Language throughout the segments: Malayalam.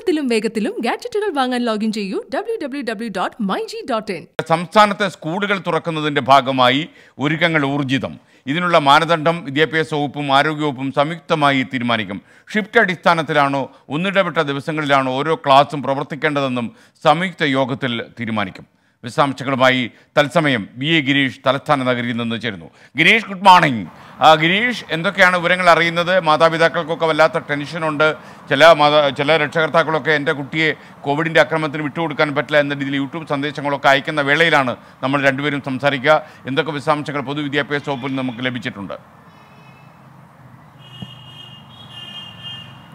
എളുപ്പത്തിലും വേഗത്തിലും ഗാഡ്ജറ്റുകൾ വാങ്ങാൻ ലോഗിൻ ചെയ്യൂ W W W dot my G dot in സംസ്ഥാനത്തെ സ്കൂളുകൾ തുറക്കുന്നതിന്റെ ഭാഗമായി ഒരുക്കങ്ങൾ ഊർജിതം ഇതിനുള്ള മാനദണ്ഡം വിദ്യാഭ്യാസ വകുപ്പും ആരോഗ്യവകുപ്പും സംയുക്തമായി തീരുമാനിക്കും ഷിഫ്റ്റ് അടിസ്ഥാനത്തിലാണോ ഒന്നിടവിട്ട ദിവസങ്ങളിലാണോ ഓരോ ക്ലാസും പ്രവർത്തിക്കേണ്ടതെന്നും സംയുക്ത യോഗത്തിൽ തീരുമാനിക്കും വിശദാംശങ്ങളുമായി തത്സമയം വി എ ഗിരീഷ് തലസ്ഥാന നഗരിയിൽ നിന്ന് ചേരുന്നു ഗിരീഷ് ഗുഡ് മോർണിംഗ് ഗിരീഷ് എന്തൊക്കെയാണ് വിവരങ്ങൾ അറിയുന്നത് മാതാപിതാക്കൾക്കൊക്കെ വല്ലാത്ത ടെൻഷനുണ്ട് ചില മാതാ ചില രക്ഷകർത്താക്കളൊക്കെ എൻ്റെ കുട്ടിയെ കോവിഡിൻ്റെ അക്രമത്തിന് വിട്ടുകൊടുക്കാൻ പറ്റില്ല എന്ന രീതിയിൽ യൂട്യൂബ് സന്ദേശങ്ങളൊക്കെ അയക്കുന്ന വേളയിലാണ് നമ്മൾ രണ്ടുപേരും സംസാരിക്കുക എന്തൊക്കെ വിശദാംശങ്ങൾ പൊതുവിദ്യാഭ്യാസ വകുപ്പിൽ നമുക്ക് ലഭിച്ചിട്ടുണ്ട്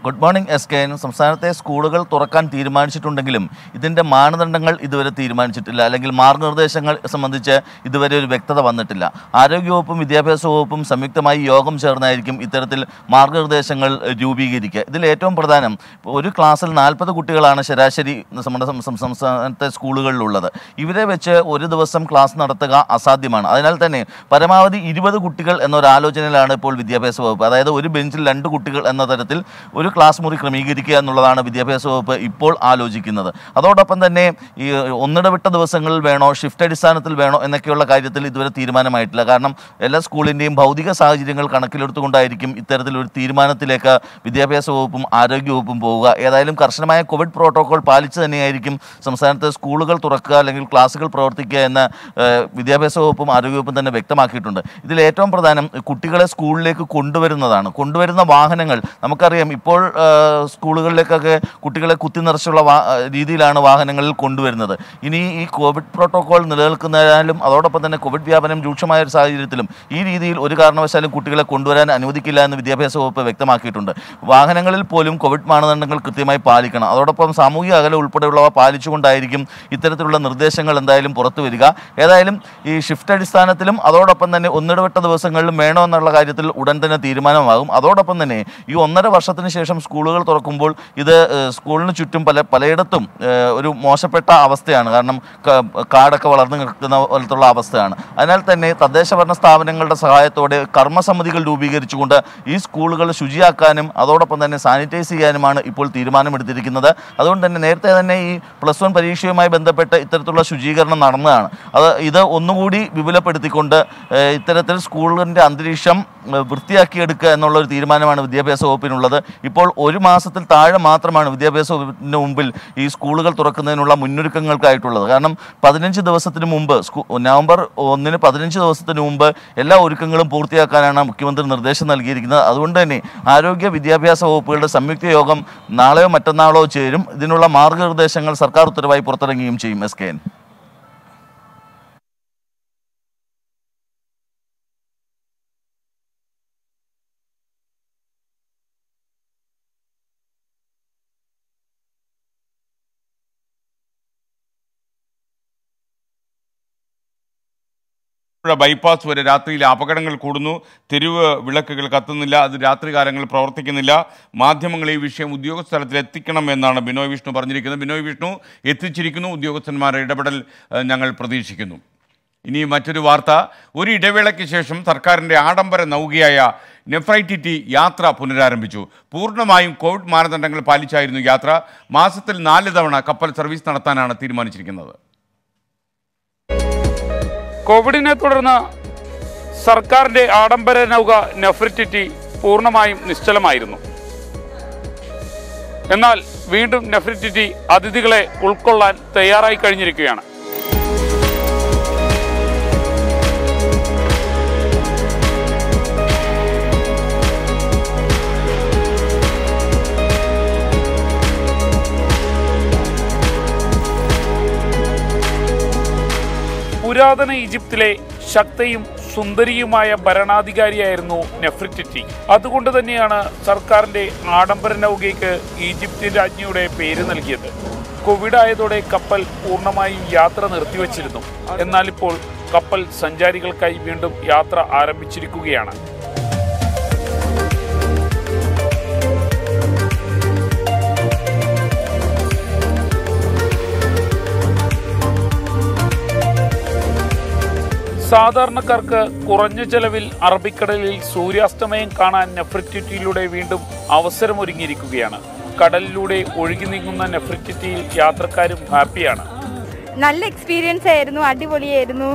ഗുഡ് മോർണിംഗ് എസ് കെ സംസ്ഥാനത്തെ സ്കൂളുകൾ തുറക്കാൻ തീരുമാനിച്ചിട്ടുണ്ടെങ്കിലും ഇതിൻ്റെ മാനദണ്ഡങ്ങൾ ഇതുവരെ തീരുമാനിച്ചിട്ടില്ല അല്ലെങ്കിൽ മാർഗനിർദ്ദേശങ്ങൾ സംബന്ധിച്ച് ഇതുവരെ ഒരു വ്യക്തത വന്നിട്ടില്ല ആരോഗ്യവകുപ്പും വിദ്യാഭ്യാസ വകുപ്പും സംയുക്തമായി യോഗം ചേർന്നായിരിക്കും ഇത്തരത്തിൽ മാർഗനിർദ്ദേശങ്ങൾ രൂപീകരിക്കുക ഇതിൽ ഏറ്റവും പ്രധാനം ഒരു ക്ലാസ്സിൽ നാൽപ്പത് കുട്ടികളാണ് ശരാശരി നമ്മുടെ സംസ്ഥാനത്തെ സ്കൂളുകളിലുള്ളത് ഇവരെ വെച്ച് ഒരു ദിവസം ക്ലാസ് നടത്തുക അസാധ്യമാണ് അതിനാൽ തന്നെ പരമാവധി ഇരുപത് കുട്ടികൾ എന്നൊരാലോചനയിലാണ് ഇപ്പോൾ വിദ്യാഭ്യാസ വകുപ്പ് അതായത് ഒരു ബെഞ്ചിൽ രണ്ട് കുട്ടികൾ എന്ന തരത്തിൽ ഒരു ക്ലാസ് മുറി ക്രമീകരിക്കുക എന്നുള്ളതാണ് വിദ്യാഭ്യാസ വകുപ്പ് ഇപ്പോൾ ആലോചിക്കുന്നത് അതോടൊപ്പം തന്നെ ഈ ഒന്നിടവിട്ട ദിവസങ്ങളിൽ വേണോ ഷിഫ്റ്റ് അടിസ്ഥാനത്തിൽ വേണോ എന്നൊക്കെയുള്ള കാര്യത്തിൽ ഇതുവരെ തീരുമാനമായിട്ടില്ല കാരണം എല്ലാ സ്കൂളിൻ്റെയും ഭൗതിക സാഹചര്യങ്ങൾ കണക്കിലെടുത്തുകൊണ്ടായിരിക്കും ഇത്തരത്തിലൊരു തീരുമാനത്തിലേക്ക് വിദ്യാഭ്യാസ വകുപ്പും ആരോഗ്യ വകുപ്പും പോവുക ഏതായാലും കർശനമായ കോവിഡ് പ്രോട്ടോകോൾ പാലിച്ചു തന്നെയായിരിക്കും സംസ്ഥാനത്ത് സ്കൂളുകൾ തുറക്കുക അല്ലെങ്കിൽ ക്ലാസ്സുകൾ പ്രവർത്തിക്കുക എന്ന് വിദ്യാഭ്യാസ വകുപ്പും ആരോഗ്യ വകുപ്പും തന്നെ വ്യക്തമാക്കിയിട്ടുണ്ട് ഇതിൽ ഏറ്റവും പ്രധാനം കുട്ടികളെ സ്കൂളിലേക്ക് കൊണ്ടുവരുന്നതാണ് കൊണ്ടുവരുന്ന വാഹനങ്ങൾ നമുക്കറിയാം ഇപ്പോൾ സ്കൂളുകളിലേക്കൊക്കെ കുട്ടികളെ കുത്തി നിറച്ചുള്ള രീതിയിലാണ് വാഹനങ്ങളിൽ കൊണ്ടുവരുന്നത് ഇനി ഈ കോവിഡ് പ്രോട്ടോകോൾ നിലനിൽക്കുന്നതിനാലും അതോടൊപ്പം തന്നെ കോവിഡ് വ്യാപനം രൂക്ഷമായ ഒരു സാഹചര്യത്തിലും ഈ രീതിയിൽ ഒരു കാരണവശാലും കുട്ടികളെ കൊണ്ടുവരാൻ അനുവദിക്കില്ല എന്ന് വിദ്യാഭ്യാസ വകുപ്പ് വ്യക്തമാക്കിയിട്ടുണ്ട് വാഹനങ്ങളിൽ പോലും കോവിഡ് മാനദണ്ഡങ്ങൾ കൃത്യമായി പാലിക്കണം അതോടൊപ്പം സാമൂഹിക അകലം ഉൾപ്പെടെയുള്ളവ പാലിച്ചുകൊണ്ടായിരിക്കും ഇത്തരത്തിലുള്ള നിർദ്ദേശങ്ങൾ എന്തായാലും പുറത്തു വരിക ഏതായാലും ഈ ഷിഫ്റ്റ് അടിസ്ഥാനത്തിലും അതോടൊപ്പം തന്നെ ഒന്നിടവിട്ട ദിവസങ്ങളിലും എന്നുള്ള കാര്യത്തിൽ ഉടൻ തന്നെ തീരുമാനമാകും അതോടൊപ്പം തന്നെ ഈ ഒന്നര വർഷത്തിന് ശേഷം ശേഷം സ്കൂളുകൾ തുറക്കുമ്പോൾ ഇത് സ്കൂളിന് ചുറ്റും പല പലയിടത്തും ഒരു മോശപ്പെട്ട അവസ്ഥയാണ് കാരണം കാടൊക്കെ വളർന്നു നിൽക്കുന്ന പോലത്തുള്ള അവസ്ഥയാണ് അതിനാൽ തന്നെ തദ്ദേശ ഭരണ സ്ഥാപനങ്ങളുടെ സഹായത്തോടെ കർമ്മസമിതികൾ രൂപീകരിച്ചുകൊണ്ട് ഈ സ്കൂളുകൾ ശുചിയാക്കാനും അതോടൊപ്പം തന്നെ സാനിറ്റൈസ് ചെയ്യാനുമാണ് ഇപ്പോൾ തീരുമാനമെടുത്തിരിക്കുന്നത് അതുകൊണ്ട് തന്നെ നേരത്തെ തന്നെ ഈ പ്ലസ് വൺ പരീക്ഷയുമായി ബന്ധപ്പെട്ട് ഇത്തരത്തിലുള്ള ശുചീകരണം നടന്നതാണ് അത് ഇത് ഒന്നുകൂടി വിപുലപ്പെടുത്തിക്കൊണ്ട് ഇത്തരത്തിൽ സ്കൂളിൻ്റെ അന്തരീക്ഷം വൃത്തിയാക്കിയെടുക്കുക എന്നുള്ള ഒരു തീരുമാനമാണ് വിദ്യാഭ്യാസ വകുപ്പിനുള്ളത് ഇപ്പോൾ ഇപ്പോൾ ഒരു മാസത്തിൽ താഴെ മാത്രമാണ് വിദ്യാഭ്യാസ വകുപ്പിൻ്റെ മുമ്പിൽ ഈ സ്കൂളുകൾ തുറക്കുന്നതിനുള്ള മുന്നൊരുക്കങ്ങൾക്കായിട്ടുള്ളത് കാരണം പതിനഞ്ച് ദിവസത്തിന് മുമ്പ് നവംബർ ഒന്നിന് പതിനഞ്ച് ദിവസത്തിന് മുമ്പ് എല്ലാ ഒരുക്കങ്ങളും പൂർത്തിയാക്കാനാണ് മുഖ്യമന്ത്രി നിർദ്ദേശം നൽകിയിരിക്കുന്നത് അതുകൊണ്ട് തന്നെ ആരോഗ്യ വിദ്യാഭ്യാസ വകുപ്പുകളുടെ സംയുക്ത യോഗം നാളെയോ മറ്റന്നാളോ ചേരും ഇതിനുള്ള മാർഗനിർദ്ദേശങ്ങൾ സർക്കാർ ഉത്തരവായി പുറത്തിറങ്ങുകയും ചെയ്യും എസ് കെ എൻ പുഴ ബൈപ്പാസ് വരെ രാത്രിയിൽ അപകടങ്ങൾ കൂടുന്നു തെരുവ് വിളക്കുകൾ കത്തുന്നില്ല അത് രാത്രികാലങ്ങളിൽ പ്രവർത്തിക്കുന്നില്ല മാധ്യമങ്ങൾ ഈ വിഷയം ഉദ്യോഗസ്ഥ തലത്തിൽ എത്തിക്കണം എന്നാണ് ബിനോയ് വിഷ്ണു പറഞ്ഞിരിക്കുന്നത് ബിനോയ് വിഷ്ണു എത്തിച്ചിരിക്കുന്നു ഉദ്യോഗസ്ഥന്മാരുടെ ഇടപെടൽ ഞങ്ങൾ പ്രതീക്ഷിക്കുന്നു ഇനി മറ്റൊരു വാർത്ത ഒരു ഇടവേളയ്ക്ക് ശേഷം സർക്കാരിൻ്റെ ആഡംബര നൗകിയായ നെഫ്രൈറ്റിറ്റി യാത്ര പുനരാരംഭിച്ചു പൂർണ്ണമായും കോവിഡ് മാനദണ്ഡങ്ങൾ പാലിച്ചായിരുന്നു യാത്ര മാസത്തിൽ നാല് തവണ കപ്പൽ സർവീസ് നടത്താനാണ് തീരുമാനിച്ചിരിക്കുന്നത് കോവിഡിനെ തുടർന്ന് സർക്കാരിൻ്റെ ആഡംബര നൗക നെഫ്രിറ്റിറ്റി പൂർണ്ണമായും നിശ്ചലമായിരുന്നു എന്നാൽ വീണ്ടും നെഫ്രിറ്റിറ്റി അതിഥികളെ ഉൾക്കൊള്ളാൻ തയ്യാറായി കഴിഞ്ഞിരിക്കുകയാണ് പുരാതന ഈജിപ്തിലെ ശക്തയും സുന്ദരിയുമായ ഭരണാധികാരിയായിരുന്നു നെഫ്രിറ്റിറ്റി അതുകൊണ്ട് തന്നെയാണ് സർക്കാരിന്റെ ആഡംബര നൗകയ്ക്ക് ഈജിപ്തി രാജ്ഞിയുടെ പേര് നൽകിയത് കോവിഡ് ആയതോടെ കപ്പൽ പൂർണ്ണമായും യാത്ര നിർത്തിവച്ചിരുന്നു എന്നാൽ ഇപ്പോൾ കപ്പൽ സഞ്ചാരികൾക്കായി വീണ്ടും യാത്ര ആരംഭിച്ചിരിക്കുകയാണ് സാധാരണക്കാർക്ക് കുറഞ്ഞ ചെലവിൽ അറബിക്കടലിൽ സൂര്യാസ്തമയം കാണാൻ നെഫ്രിറ്റിറ്റിയിലൂടെ വീണ്ടും അവസരമൊരുങ്ങിയിരിക്കുകയാണ് കടലിലൂടെ ഒഴുകി നീങ്ങുന്ന നെഫ്രിറ്റിറ്റിയിൽ യാത്രക്കാരും ഹാപ്പിയാണ് നല്ല എക്സ്പീരിയൻസ് ആയിരുന്നു അടിപൊളിയായിരുന്നു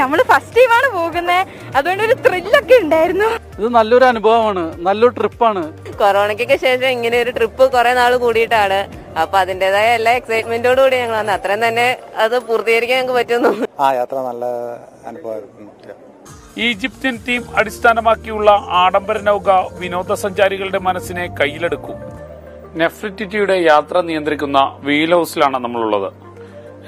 നമ്മൾ ഫസ്റ്റ് ടൈമാണ് പോകുന്നത് അതുകൊണ്ട് ഒരു ത്രില്ലൊക്കെ ഉണ്ടായിരുന്നു ഇത് നല്ലൊരു അനുഭവമാണ് നല്ലൊരു ട്രിപ്പാണ് കൊറോണയ്ക്കൊക്കെ ശേഷം ഇങ്ങനെ ഒരു ട്രിപ്പ് കുറെ നാൾ കൂടിയിട്ടാണ് അപ്പൊ അതിന്റേതായ എല്ലാ എക്സൈറ്റ്മെന്റോട് കൂടി ഞങ്ങൾ വന്നു അത്രയും തന്നെ അത് പൂർത്തീകരിക്കാൻ ഞങ്ങൾക്ക് പറ്റുന്നു ആ യാത്ര നല്ല അനുഭവമായിരുന്നു ഈജിപ്തിൻ തീം അടിസ്ഥാനമാക്കിയുള്ള ആഡംബര നൗക വിനോദസഞ്ചാരികളുടെ മനസ്സിനെ കയ്യിലെടുക്കും നെഫ്രിറ്റിറ്റിയുടെ യാത്ര നിയന്ത്രിക്കുന്ന വീൽ ഹൗസിലാണ് നമ്മളുള്ളത്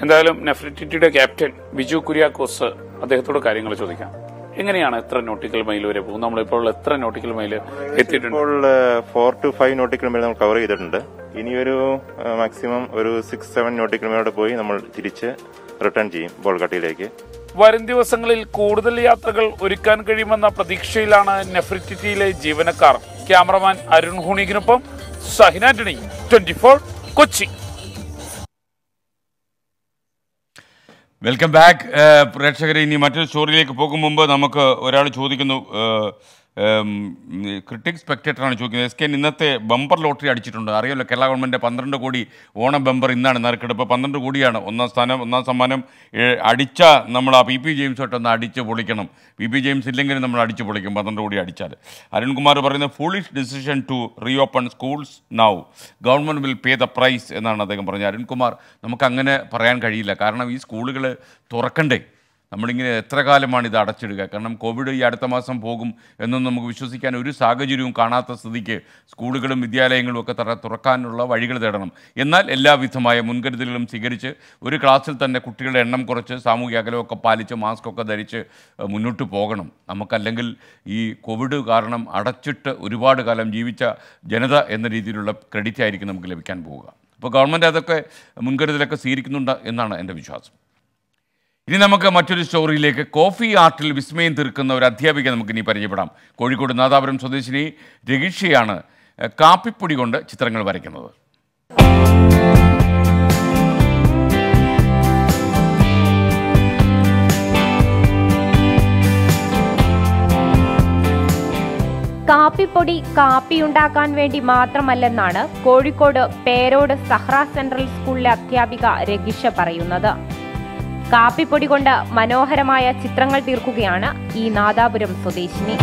എന്തായാലും നെഫ്രിറ്റിറ്റിയുടെ ക്യാപ്റ്റൻ ബിജു കുര്യാക്കോസ് അദ്ദേഹത്തോട് കാര്യങ്ങൾ ചോദിക്കാം എങ്ങനെയാണ് എത്ര നോട്ടിക്കൽ മൈൽ വരെ പോകും നമ്മളിപ്പോൾ എത്ര നോട്ടിക്കൽ മൈൽ എത്തിയിട്ടുണ്ട് ഇപ്പോൾ four two five nautical mile നമ്മൾ കവർ ചെയ്തിട്ടുണ്ട് ഇനി ഒരു മാക്സിമം ഒരു സിക്സ് സെവൻ നോട്ടിക്കൽ മൈലോടെ പോയി നമ്മൾ തിരിച്ച് റിട്ടേൺ ചെയ്യും ബോൾഗട്ടിയിലേക്ക് വരും ദിവസങ്ങളിൽ കൂടുതൽ യാത്രകൾ ഒരുക്കാൻ കഴിയുമെന്ന പ്രതീക്ഷയിലാണ് നെഫ്രിറ്റിറ്റിയിലെ ജീവനക്കാർ ക്യാമറമാൻ അരുൺ ഹൂണിക്കിനൊപ്പം സഹിനാന്റണി Antony twenty four Kochi welcome back uh, പ്രേക്ഷകരെ ഇനി മറ്റൊരു സ്റ്റോറിയിലേക്ക് പോകും മുമ്പ് നമുക്ക് ഒരാൾ ചോദിക്കുന്നു uh, ക്രിട്ടിക് സ്പെക്ടേറ്ററാണ് ചോദിക്കുന്നത് എസ് കെ ഇന്നത്തെ ബമ്പർ ലോട്ടറി അടിച്ചിട്ടുണ്ട് അറിയാമല്ലോ കേരള ഗവൺമെൻ്റ് പന്ത്രണ്ട് കോടി ഓണം ബമ്പർ ഇന്നാണ് നറുക്കെടുപ്പ് ഇപ്പോൾ പന്ത്രണ്ട് കോടിയാണ് ഒന്നാം സ്ഥാനം ഒന്നാം സമ്മാനം അടിച്ച നമ്മൾ ആ പി പി ജെയിംസായിട്ടൊന്ന് അടിച്ച് പൊളിക്കണം പി പി ജെയിംസ് ഇല്ലെങ്കിലും നമ്മൾ അടിച്ച് പൊളിക്കും പന്ത്രണ്ട് കോടി അടിച്ചാൽ അരുൺകുമാർ പറയുന്നത് foolish decision to reopen schools now government will pay the price എന്നാണ് അദ്ദേഹം പറഞ്ഞത് അരുൺകുമാർ നമുക്ക് അങ്ങനെ പറയാൻ കഴിയില്ല കാരണം ഈ സ്കൂളുകൾ തുറക്കണ്ടേ നമ്മളിങ്ങനെ എത്ര കാലമാണ് ഇത് അടച്ചിടുക കാരണം കോവിഡ് ഈ അടുത്ത മാസം പോകും എന്നൊന്നും നമുക്ക് വിശ്വസിക്കാൻ ഒരു സാഹചര്യവും കാണാത്ത സ്ഥിതിക്ക് സ്കൂളുകളും വിദ്യാലയങ്ങളും ഒക്കെ തറ തുറക്കാനുള്ള വഴികൾ തേടണം എന്നാൽ എല്ലാവിധമായ മുൻകരുതലുകളും സ്വീകരിച്ച് ഒരു ക്ലാസ്സിൽ തന്നെ കുട്ടികളുടെ എണ്ണം കുറച്ച് സാമൂഹിക അകലമൊക്കെ പാലിച്ച് മാസ്കൊക്കെ ധരിച്ച് മുന്നോട്ട് പോകണം നമുക്കല്ലെങ്കിൽ ഈ കോവിഡ് കാരണം അടച്ചിട്ട് ഒരുപാട് കാലം ജീവിച്ച ജനത എന്ന രീതിയിലുള്ള ക്രെഡിറ്റ് ആയിരിക്കും നമുക്ക് ലഭിക്കാൻ പോവുക അപ്പോൾ ഗവൺമെൻറ് അതൊക്കെ മുൻകരുതലൊക്കെ സ്വീകരിക്കുന്നുണ്ട് എന്നാണ് എൻ്റെ വിശ്വാസം ഇനി നമുക്ക് മറ്റൊരു സ്റ്റോറിയിലേക്ക് കോഫി ആർട്ടിൽ വിസ്മയം തീർക്കുന്ന ഒരു അധ്യാപിക നമുക്ക് ഇനി പരിചയപ്പെടാം കോഴിക്കോട് നാദാപുരം സ്വദേശിനി രഹീഷയാണ് കാപ്പിപ്പൊടി കൊണ്ട് ചിത്രങ്ങൾ വരയ്ക്കുന്നത് കാപ്പിപ്പൊടി കാപ്പിയുണ്ടാക്കാൻ വേണ്ടി മാത്രമല്ലെന്നാണ് കോഴിക്കോട് പേരോട് സഹ്റ സെൻട്രൽ സ്കൂളിലെ അധ്യാപിക രഗിഷ പറയുന്നത് കാപ്പിപ്പൊടി കൊണ്ട് മനോഹരമായ ചിത്രങ്ങൾ തീർക്കുകയാണ് ഈ നാദാപുരം സ്വദേശിനി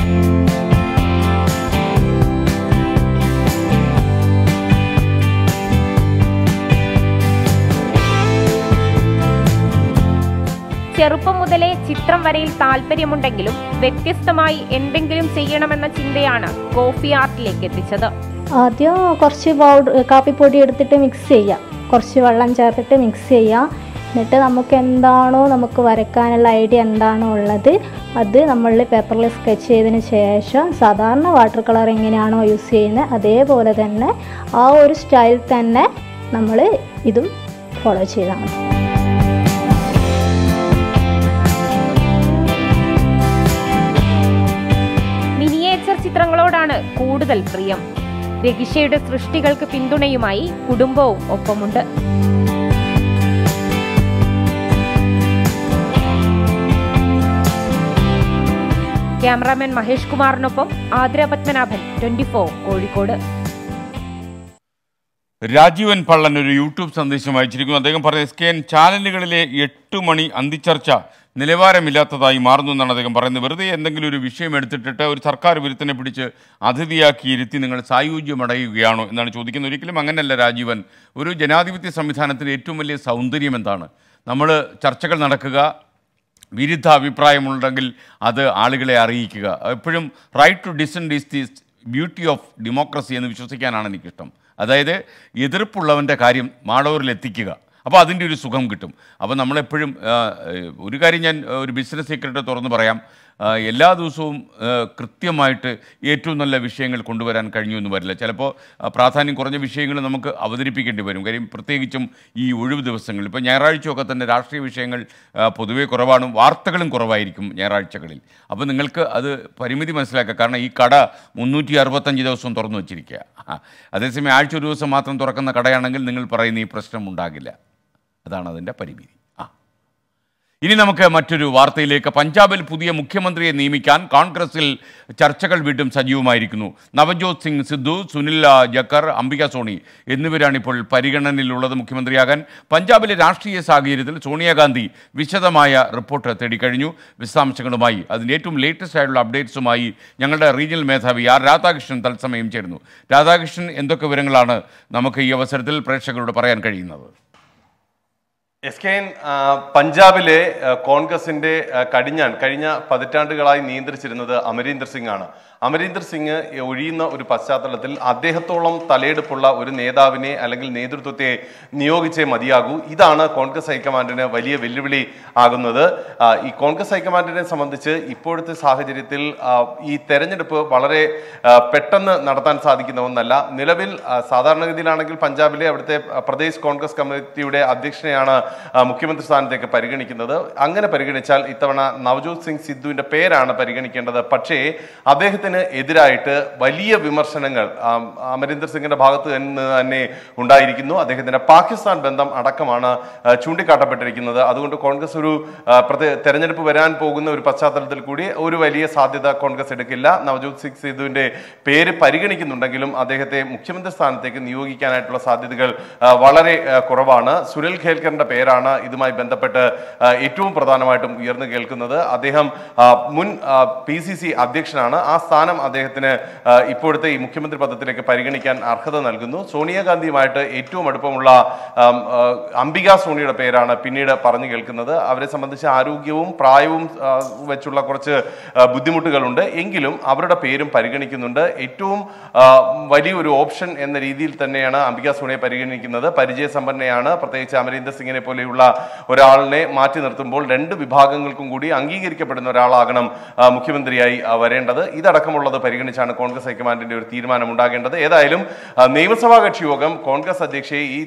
ചെറുപ്പം മുതലേ ചിത്രം വരയിൽ താല്പര്യമുണ്ടെങ്കിലും വ്യത്യസ്തമായി എന്തെങ്കിലും ചെയ്യണമെന്ന ചിന്തയാണ് കോഫി ആർട്ടിലേക്ക് എത്തിച്ചത് ആദ്യം കുറച്ച് പൗഡർ കാപ്പിപ്പൊടി എടുത്തിട്ട് മിക്സ് ചെയ്യാം കുറച്ച് വെള്ളം ചേർത്തിട്ട് മിക്സ് ചെയ്യുക എന്നിട്ട് നമുക്ക് എന്താണോ നമുക്ക് വരയ്ക്കാനുള്ള ഐഡിയ എന്താണോ ഉള്ളത് അത് നമ്മൾ പേപ്പറിൽ സ്കെച്ച് ചെയ്തതിന് ശേഷം സാധാരണ വാട്ടർ കളർ എങ്ങനെയാണോ യൂസ് ചെയ്യുന്നത് അതേപോലെ തന്നെ ആ ഒരു സ്റ്റൈൽ തന്നെ നമ്മൾ ഇതും ഫോളോ ചെയ്താൽ മതി മിനിയേച്ചർ ചിത്രങ്ങളോടാണ് കൂടുതൽ പ്രിയം രഹിഷയുടെ സൃഷ്ടികൾക്ക് പിന്തുണയുമായി കുടുംബവും ഒപ്പമുണ്ട് ക്യാമറാമാൻ മഹേഷ് കുമാറിനൊപ്പം ആതിര പത്മനാഭൻ ട്വന്റി ഫോർ കോഴിക്കോട് രാജീവൻ പള്ളൻ ഒരു യൂട്യൂബ് സന്ദേശം അയച്ചിരിക്കുന്നു അദ്ദേഹം പറഞ്ഞ എസ് കെ എൻ ചാനലുകളിലെ എട്ട് മണി അന്തിച്ചർച്ച നിലവാരമില്ലാത്തതായി മാറുന്നു എന്നാണ് അദ്ദേഹം പറയുന്നത് വെറുതെ എന്തെങ്കിലും ഒരു വിഷയം എടുത്തിട്ടിട്ട് ഒരു സർക്കാർ വിരുദ്ധനെ പിടിച്ച് അതിഥിയാക്കി ഇരുത്തി നിങ്ങൾ സായുജ്യമടയുകയാണോ എന്നാണ് ചോദിക്കുന്നത് ഒരിക്കലും അങ്ങനെയല്ല രാജീവൻ ഒരു ജനാധിപത്യ സംവിധാനത്തിൻ്റെ ഏറ്റവും വലിയ സൗന്ദര്യം എന്താണ് നമ്മൾ ചർച്ചകൾ നടക്കുക വിരുദ്ധ അഭിപ്രായമുണ്ടെങ്കിൽ അത് ആളുകളെ അറിയിക്കുക എപ്പോഴും right to dissent is the beauty of democracy എന്ന് വിശ്വസിക്കാനാണ് എനിക്കിഷ്ടം അതായത് എതിർപ്പുള്ളവൻ്റെ കാര്യം മാളവരിൽ എത്തിക്കുക അപ്പോൾ അതിൻ്റെ ഒരു സുഖം കിട്ടും അപ്പോൾ നമ്മളെപ്പോഴും ഒരു കാര്യം ഞാൻ ഒരു ബിസിനസ് സീക്രട്ട് തുറന്ന് പറയാം എല്ലാ ദിവസവും കൃത്യമായിട്ട് ഏറ്റവും നല്ല വിഷയങ്ങൾ കൊണ്ടുവരാൻ കഴിഞ്ഞു എന്ന് വരില്ല ചിലപ്പോൾ പ്രാധാന്യം കുറഞ്ഞ വിഷയങ്ങൾ നമുക്ക് അവതരിപ്പിക്കേണ്ടി വരും കാര്യം പ്രത്യേകിച്ചും ഈ ഒഴിവ് ദിവസങ്ങളിൽ ഇപ്പോൾ ഞായറാഴ്ചയൊക്കെ തന്നെ രാഷ്ട്രീയ വിഷയങ്ങൾ പൊതുവേ കുറവാണ് വാർത്തകളും കുറവായിരിക്കും ഞായറാഴ്ചകളിൽ അപ്പോൾ നിങ്ങൾക്ക് അത് പരിമിതി മനസ്സിലാക്കുക കാരണം ഈ കട മുന്നൂറ്റി അറുപത്തഞ്ച് ദിവസം തുറന്നു വച്ചിരിക്കുക അതേസമയം ആഴ്ച ഒരു ദിവസം മാത്രം തുറക്കുന്ന കടയാണെങ്കിൽ നിങ്ങൾ പറയുന്ന ഈ പ്രശ്നം ഉണ്ടാകില്ല അതാണ് അതിൻ്റെ പരിമിതി ഇനി നമുക്ക് മറ്റൊരു വാർത്തയിലേക്ക് പഞ്ചാബിൽ പുതിയ മുഖ്യമന്ത്രിയെ നിയമിക്കാൻ കോൺഗ്രസിൽ ചർച്ചകൾ വീണ്ടും സജീവമായിരിക്കുന്നു നവജോത് സിംഗ് സിദ്ധു സുനിൽ ജക്കർ അംബിക സോണി എന്നിവരാണ് ഇപ്പോൾ പരിഗണനയിലുള്ളത് മുഖ്യമന്ത്രിയാകാൻ പഞ്ചാബിലെ രാഷ്ട്രീയ സാഹചര്യത്തിൽ സോണിയാഗാന്ധി വിശദമായ റിപ്പോർട്ട് തേടിക്കഴിഞ്ഞു വിശദാംശങ്ങളുമായി അതിന് ഏറ്റവും ലേറ്റസ്റ്റ് ആയിട്ടുള്ള അപ്ഡേറ്റ്സുമായി ഞങ്ങളുടെ റീജിയണൽ മേധാവി ആർ രാധാകൃഷ്ണൻ തത്സമയം ചേരുന്നു രാധാകൃഷ്ണൻ എന്തൊക്കെ വിവരങ്ങളാണ് നമുക്ക് ഈ അവസരത്തിൽ പ്രേക്ഷകരോട് പറയാൻ കഴിയുന്നത് എസ് കെ എൻ പഞ്ചാബിലെ കോൺഗ്രസിന്റെ കടിഞ്ഞാൻ കഴിഞ്ഞ പതിറ്റാണ്ടുകളായി നിയന്ത്രിച്ചിരുന്നത് അമരീന്ദർ സിംഗ് ആണ് അമരീന്ദർ സിംഗ് ഒഴിയുന്ന ഒരു പശ്ചാത്തലത്തിൽ അദ്ദേഹത്തോളം തലയെടുപ്പുള്ള ഒരു നേതാവിനെ അല്ലെങ്കിൽ നേതൃത്വത്തെ നിയോഗിച്ചേ മതിയാകൂ ഇതാണ് കോൺഗ്രസ് ഹൈക്കമാൻഡിന് വലിയ വെല്ലുവിളി ആകുന്നത് ഈ കോൺഗ്രസ് ഹൈക്കമാൻഡിനെ സംബന്ധിച്ച് ഇപ്പോഴത്തെ സാഹചര്യത്തിൽ ഈ തെരഞ്ഞെടുപ്പ് വളരെ പെട്ടെന്ന് നടത്താൻ സാധിക്കുന്ന ഒന്നല്ല നിലവിൽ സാധാരണഗതിയിലാണെങ്കിൽ പഞ്ചാബിലെ അവിടുത്തെ പ്രദേശ് കോൺഗ്രസ് കമ്മിറ്റിയുടെ അധ്യക്ഷനെയാണ് മുഖ്യമന്ത്രി സ്ഥാനത്തേക്ക് പരിഗണിക്കുന്നത് അങ്ങനെ പരിഗണിച്ചാൽ ഇത്തവണ നവജോത് സിംഗ് സിദ്ധുവിൻ്റെ പേരാണ് പരിഗണിക്കേണ്ടത് പക്ഷേ അദ്ദേഹത്തിന് നിയമത്തിന് എതിരായിട്ട് വലിയ വിമർശനങ്ങൾ അമരീന്ദർ സിംഗിന്റെ ഭാഗത്ത് നിന്ന് തന്നെ ഉണ്ടായിരിക്കുന്നു അദ്ദേഹത്തിന്റെ പാകിസ്ഥാൻ ബന്ധം അടക്കമാണ് ചൂണ്ടിക്കാട്ടപ്പെട്ടിരിക്കുന്നത് അതുകൊണ്ട് കോൺഗ്രസ് ഒരു തെരഞ്ഞെടുപ്പ് വരാൻ പോകുന്ന ഒരു പശ്ചാത്തലത്തിൽ കൂടി ഒരു വലിയ സാധ്യത കോൺഗ്രസ് എടുക്കില്ല നവജോത് സിംഗ് സിദ്ധുവിന്റെ പേര് പരിഗണിക്കുന്നുണ്ടെങ്കിലും അദ്ദേഹത്തെ മുഖ്യമന്ത്രി സ്ഥാനത്തേക്ക് നിയോഗിക്കാനായിട്ടുള്ള സാധ്യതകൾ വളരെ കുറവാണ് സുനിൽ ഖേൽക്കറിന്റെ പേരാണ് ഇതുമായി ബന്ധപ്പെട്ട് ഏറ്റവും പ്രധാനമായിട്ടും ഉയർന്നു കേൾക്കുന്നത് അദ്ദേഹം മുൻ പി സി സി അധ്യക്ഷനാണ് ആ സ്ഥാനം അദ്ദേഹത്തിന് ഇപ്പോഴത്തെ ഈ മുഖ്യമന്ത്രി പദത്തിലേക്ക് പരിഗണിക്കാൻ അർഹത നൽകുന്നു സോണിയാഗാന്ധിയുമായിട്ട് ഏറ്റവും അടുപ്പമുള്ള അംബിക സോണിയുടെ പേരാണ് പിന്നീട് പറഞ്ഞു കേൾക്കുന്നത് അവരെ സംബന്ധിച്ച് ആരോഗ്യവും പ്രായവും വെച്ചുള്ള കുറച്ച് ബുദ്ധിമുട്ടുകളുണ്ട് എങ്കിലും അവരുടെ പേരും പരിഗണിക്കുന്നുണ്ട് ഏറ്റവും വലിയൊരു ഓപ്ഷൻ എന്ന രീതിയിൽ തന്നെയാണ് അംബിക സോണിയെ പരിഗണിക്കുന്നത് പരിചയസമ്പന്നയാണ് പ്രത്യേകിച്ച് അമരീന്ദർ സിംഗിനെ പോലെയുള്ള ഒരാളിനെ മാറ്റി നിർത്തുമ്പോൾ രണ്ട് വിഭാഗങ്ങൾക്കും കൂടി അംഗീകരിക്കപ്പെടുന്ന ഒരാളാകണം മുഖ്യമന്ത്രിയായി വരേണ്ടത് ഇതടക്കം അടക്കമുള്ളത് പരിഗണിച്ചാണ് കോൺഗ്രസ് ഹൈക്കമാൻഡിന്റെ ഒരു തീരുമാനം ഉണ്ടാകേണ്ടത് ഏതായാലും നിയമസഭാ കക്ഷി യോഗം കോൺഗ്രസ് അധ്യക്ഷയെ ഈ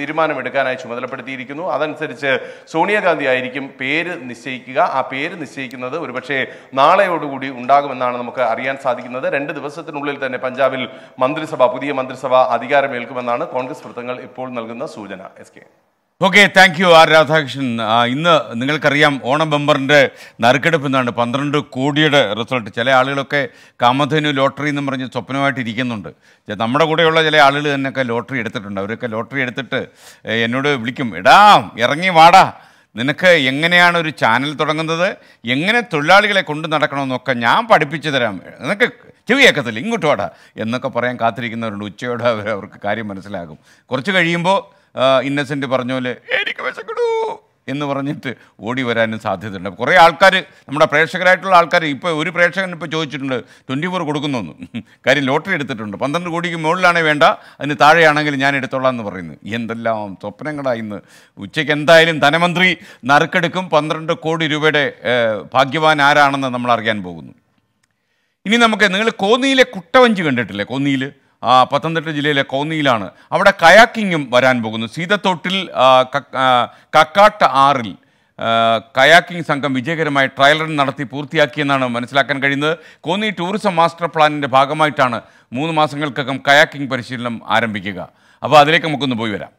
തീരുമാനം എടുക്കാനായി ചുമതലപ്പെടുത്തിയിരിക്കുന്നു അതനുസരിച്ച് സോണിയാഗാന്ധി ആയിരിക്കും പേര് നിശ്ചയിക്കുക ആ പേര് നിശ്ചയിക്കുന്നത് ഒരുപക്ഷെ നാളെയോടുകൂടി ഉണ്ടാകുമെന്നാണ് നമുക്ക് അറിയാൻ സാധിക്കുന്നത് രണ്ട് ദിവസത്തിനുള്ളിൽ തന്നെ പഞ്ചാബിൽ മന്ത്രിസഭ പുതിയ മന്ത്രിസഭ അധികാരമേൽക്കുമെന്നാണ് കോൺഗ്രസ് വൃത്തങ്ങൾ ഇപ്പോൾ നൽകുന്ന സൂചന S K okay thank you R Radhakrishnan ഇന്ന് നിങ്ങൾക്കറിയാം ഓണം ബംബറിൻ്റെ നറുക്കെടുപ്പ് എന്നാണ് പന്ത്രണ്ട് കോടിയുടെ റിസൾട്ട് ചില ആളുകളൊക്കെ കാമധേനു ലോട്ടറി എന്നും പറഞ്ഞ് സ്വപ്നമായിട്ട് ഇരിക്കുന്നുണ്ട് നമ്മുടെ കൂടെയുള്ള ചില ആളുകൾ തന്നെയൊക്കെ ലോട്ടറി എടുത്തിട്ടുണ്ട് അവരൊക്കെ ലോട്ടറി എടുത്തിട്ട് എന്നോട് വിളിക്കും ഇടാം ഇറങ്ങി വാടാ നിനക്ക് എങ്ങനെയാണ് ഒരു ചാനൽ തുടങ്ങുന്നത് എങ്ങനെ തൊഴിലാളികളെ കൊണ്ടു നടക്കണമെന്നൊക്കെ ഞാൻ പഠിപ്പിച്ചു തരാം നിനക്ക് ചെവിയേക്കത്തില്ല ഇങ്ങോട്ട് വാടാ എന്നൊക്കെ പറയാൻ കാത്തിരിക്കുന്നവരുണ്ട് ഉച്ചയോടെ അവർക്ക് കാര്യം മനസ്സിലാകും കുറച്ച് കഴിയുമ്പോൾ ഇന്നസെൻ്റ് പറഞ്ഞ പോലെ എനിക്ക് വിശക്കണു എന്ന് പറഞ്ഞിട്ട് ഓടി വരാനും സാധ്യതയുണ്ട് കുറേ ആൾക്കാർ നമ്മുടെ പ്രേക്ഷകരായിട്ടുള്ള ആൾക്കാർ ഇപ്പോൾ ഒരു പ്രേക്ഷകൻ ഇപ്പോൾ ചോദിച്ചിട്ടുണ്ട് ട്വൻറ്റി ഫോർ കൊടുക്കുന്നൊന്ന് കാര്യം ലോട്ടറി എടുത്തിട്ടുണ്ട് പന്ത്രണ്ട് കോടിക്ക് മുകളിലാണേ വേണ്ട അതിന് താഴെയാണെങ്കിൽ ഞാൻ എടുത്തോളാം എന്ന് പറയുന്നു എന്തെല്ലാം സ്വപ്നങ്ങളാണ് ഇന്ന് ഉച്ചയ്ക്ക് എന്തായാലും ധനമന്ത്രി നറുക്കെടുക്കും പന്ത്രണ്ട് കോടി രൂപയുടെ ഭാഗ്യവാൻ ആരാണെന്ന് നമ്മൾ അറിയാൻ പോകുന്നു ഇനി നമുക്ക് നിങ്ങൾ കോന്നിയിലെ കുട്ടവഞ്ചി കണ്ടിട്ടില്ലേ കോന്നിയിൽ പത്തനംതിട്ട ജില്ലയിലെ കോന്നിയിലാണ് അവിടെ കയാക്കിങ്ങും വരാൻ പോകുന്നു സീതത്തോട്ടിൽ കക്കാട്ട് ആറിൽ കയാക്കിംഗ് സംഘം വിജയകരമായി ട്രയൽ റൺ നടത്തി പൂർത്തിയാക്കിയെന്നാണ് മനസ്സിലാക്കാൻ കഴിയുന്നത് കോന്നി ടൂറിസം മാസ്റ്റർ പ്ലാനിൻ്റെ ഭാഗമായിട്ടാണ് മൂന്ന് മാസങ്ങൾക്കകം കയാക്കിംഗ് പരിശീലനം ആരംഭിക്കുക അപ്പോൾ അതിലേക്ക് നമുക്കൊന്ന് പോയി വരാം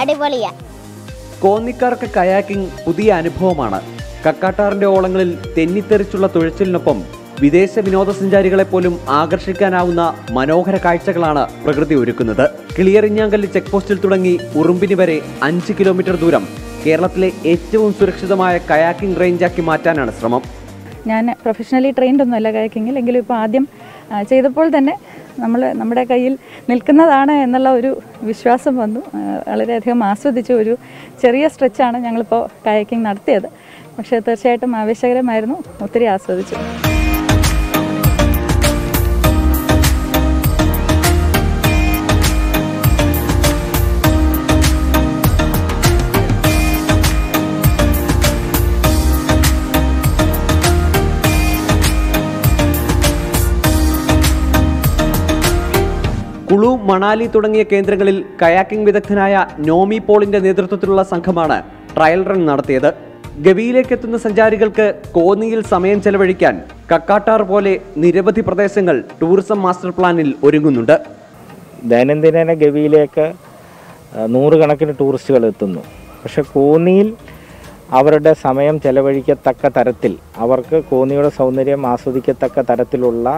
അടിപൊളിയാ കോന്നിക്കാർക്ക് കയാക്കിംഗ് പുതിയ അനുഭവമാണ് കക്കാട്ടാറിന്റെ ഓളങ്ങളിൽ തെന്നിത്തെറിച്ചുള്ള തുഴച്ചിലിനൊപ്പം വിദേശ വിനോദസഞ്ചാരികളെ പോലും ആകർഷിക്കാനാവുന്ന മനോഹര കാഴ്ചകളാണ് പ്രകൃതി ഒരുക്കുന്നത് കിളിയറിഞ്ഞാങ്കല്ല് ചെക്ക് പോസ്റ്റിൽ തുടങ്ങി ഉറുമ്പിനി വരെ അഞ്ച് കിലോമീറ്റർ ദൂരം കേരളത്തിലെ ഏറ്റവും സുരക്ഷിതമായ കയാക്കിംഗ് റേഞ്ചാക്കി മാറ്റാനാണ് ശ്രമം ഞാൻ പ്രൊഫഷണലി ട്രെയിൻഡ് ഒന്നുമല്ല കയാക്കിങ്ങിൽ എങ്കിലും ഇപ്പോൾ ആദ്യം ചെയ്തപ്പോൾ തന്നെ നമ്മൾ നമ്മുടെ കയ്യിൽ നിൽക്കുന്നതാണ് എന്നുള്ള ഒരു വിശ്വാസം വന്നു വളരെയധികം ആസ്വദിച്ച ഒരു ചെറിയ സ്ട്രെച്ചാണ് ഞങ്ങളിപ്പോൾ കയക്കിങ് നടത്തിയത് പക്ഷേ തീർച്ചയായിട്ടും ആവേശകരമായിരുന്നു ഒത്തിരി ആസ്വദിച്ചു കുളു മണാലി തുടങ്ങിയ കേന്ദ്രങ്ങളിൽ കയാക്കിംഗ് വിദഗ്ധനായ നോമി പോളിന്റെ നേതൃത്വത്തിലുള്ള സംഘമാണ് ട്രയൽ റൺ നടത്തിയത് ഗവിയിലേക്ക് എത്തുന്ന സഞ്ചാരികൾക്ക് കോന്നിയിൽ സമയം ചെലവഴിക്കാൻ കക്കാട്ടാർ പോലെ നിരവധി പ്രദേശങ്ങൾ ടൂറിസം മാസ്റ്റർ പ്ലാനിൽ ഒരുങ്ങുന്നുണ്ട് ദൈനംദിന ഗവിയിലേക്ക് നൂറുകണക്കിന് ടൂറിസ്റ്റുകൾ എത്തുന്നു പക്ഷെ കോന്നിയിൽ അവരുടെ സമയം ചെലവഴിക്കത്തക്ക തരത്തിൽ അവർക്ക് കോന്നിയുടെ സൗന്ദര്യം ആസ്വദിക്കത്തക്ക തരത്തിലുള്ള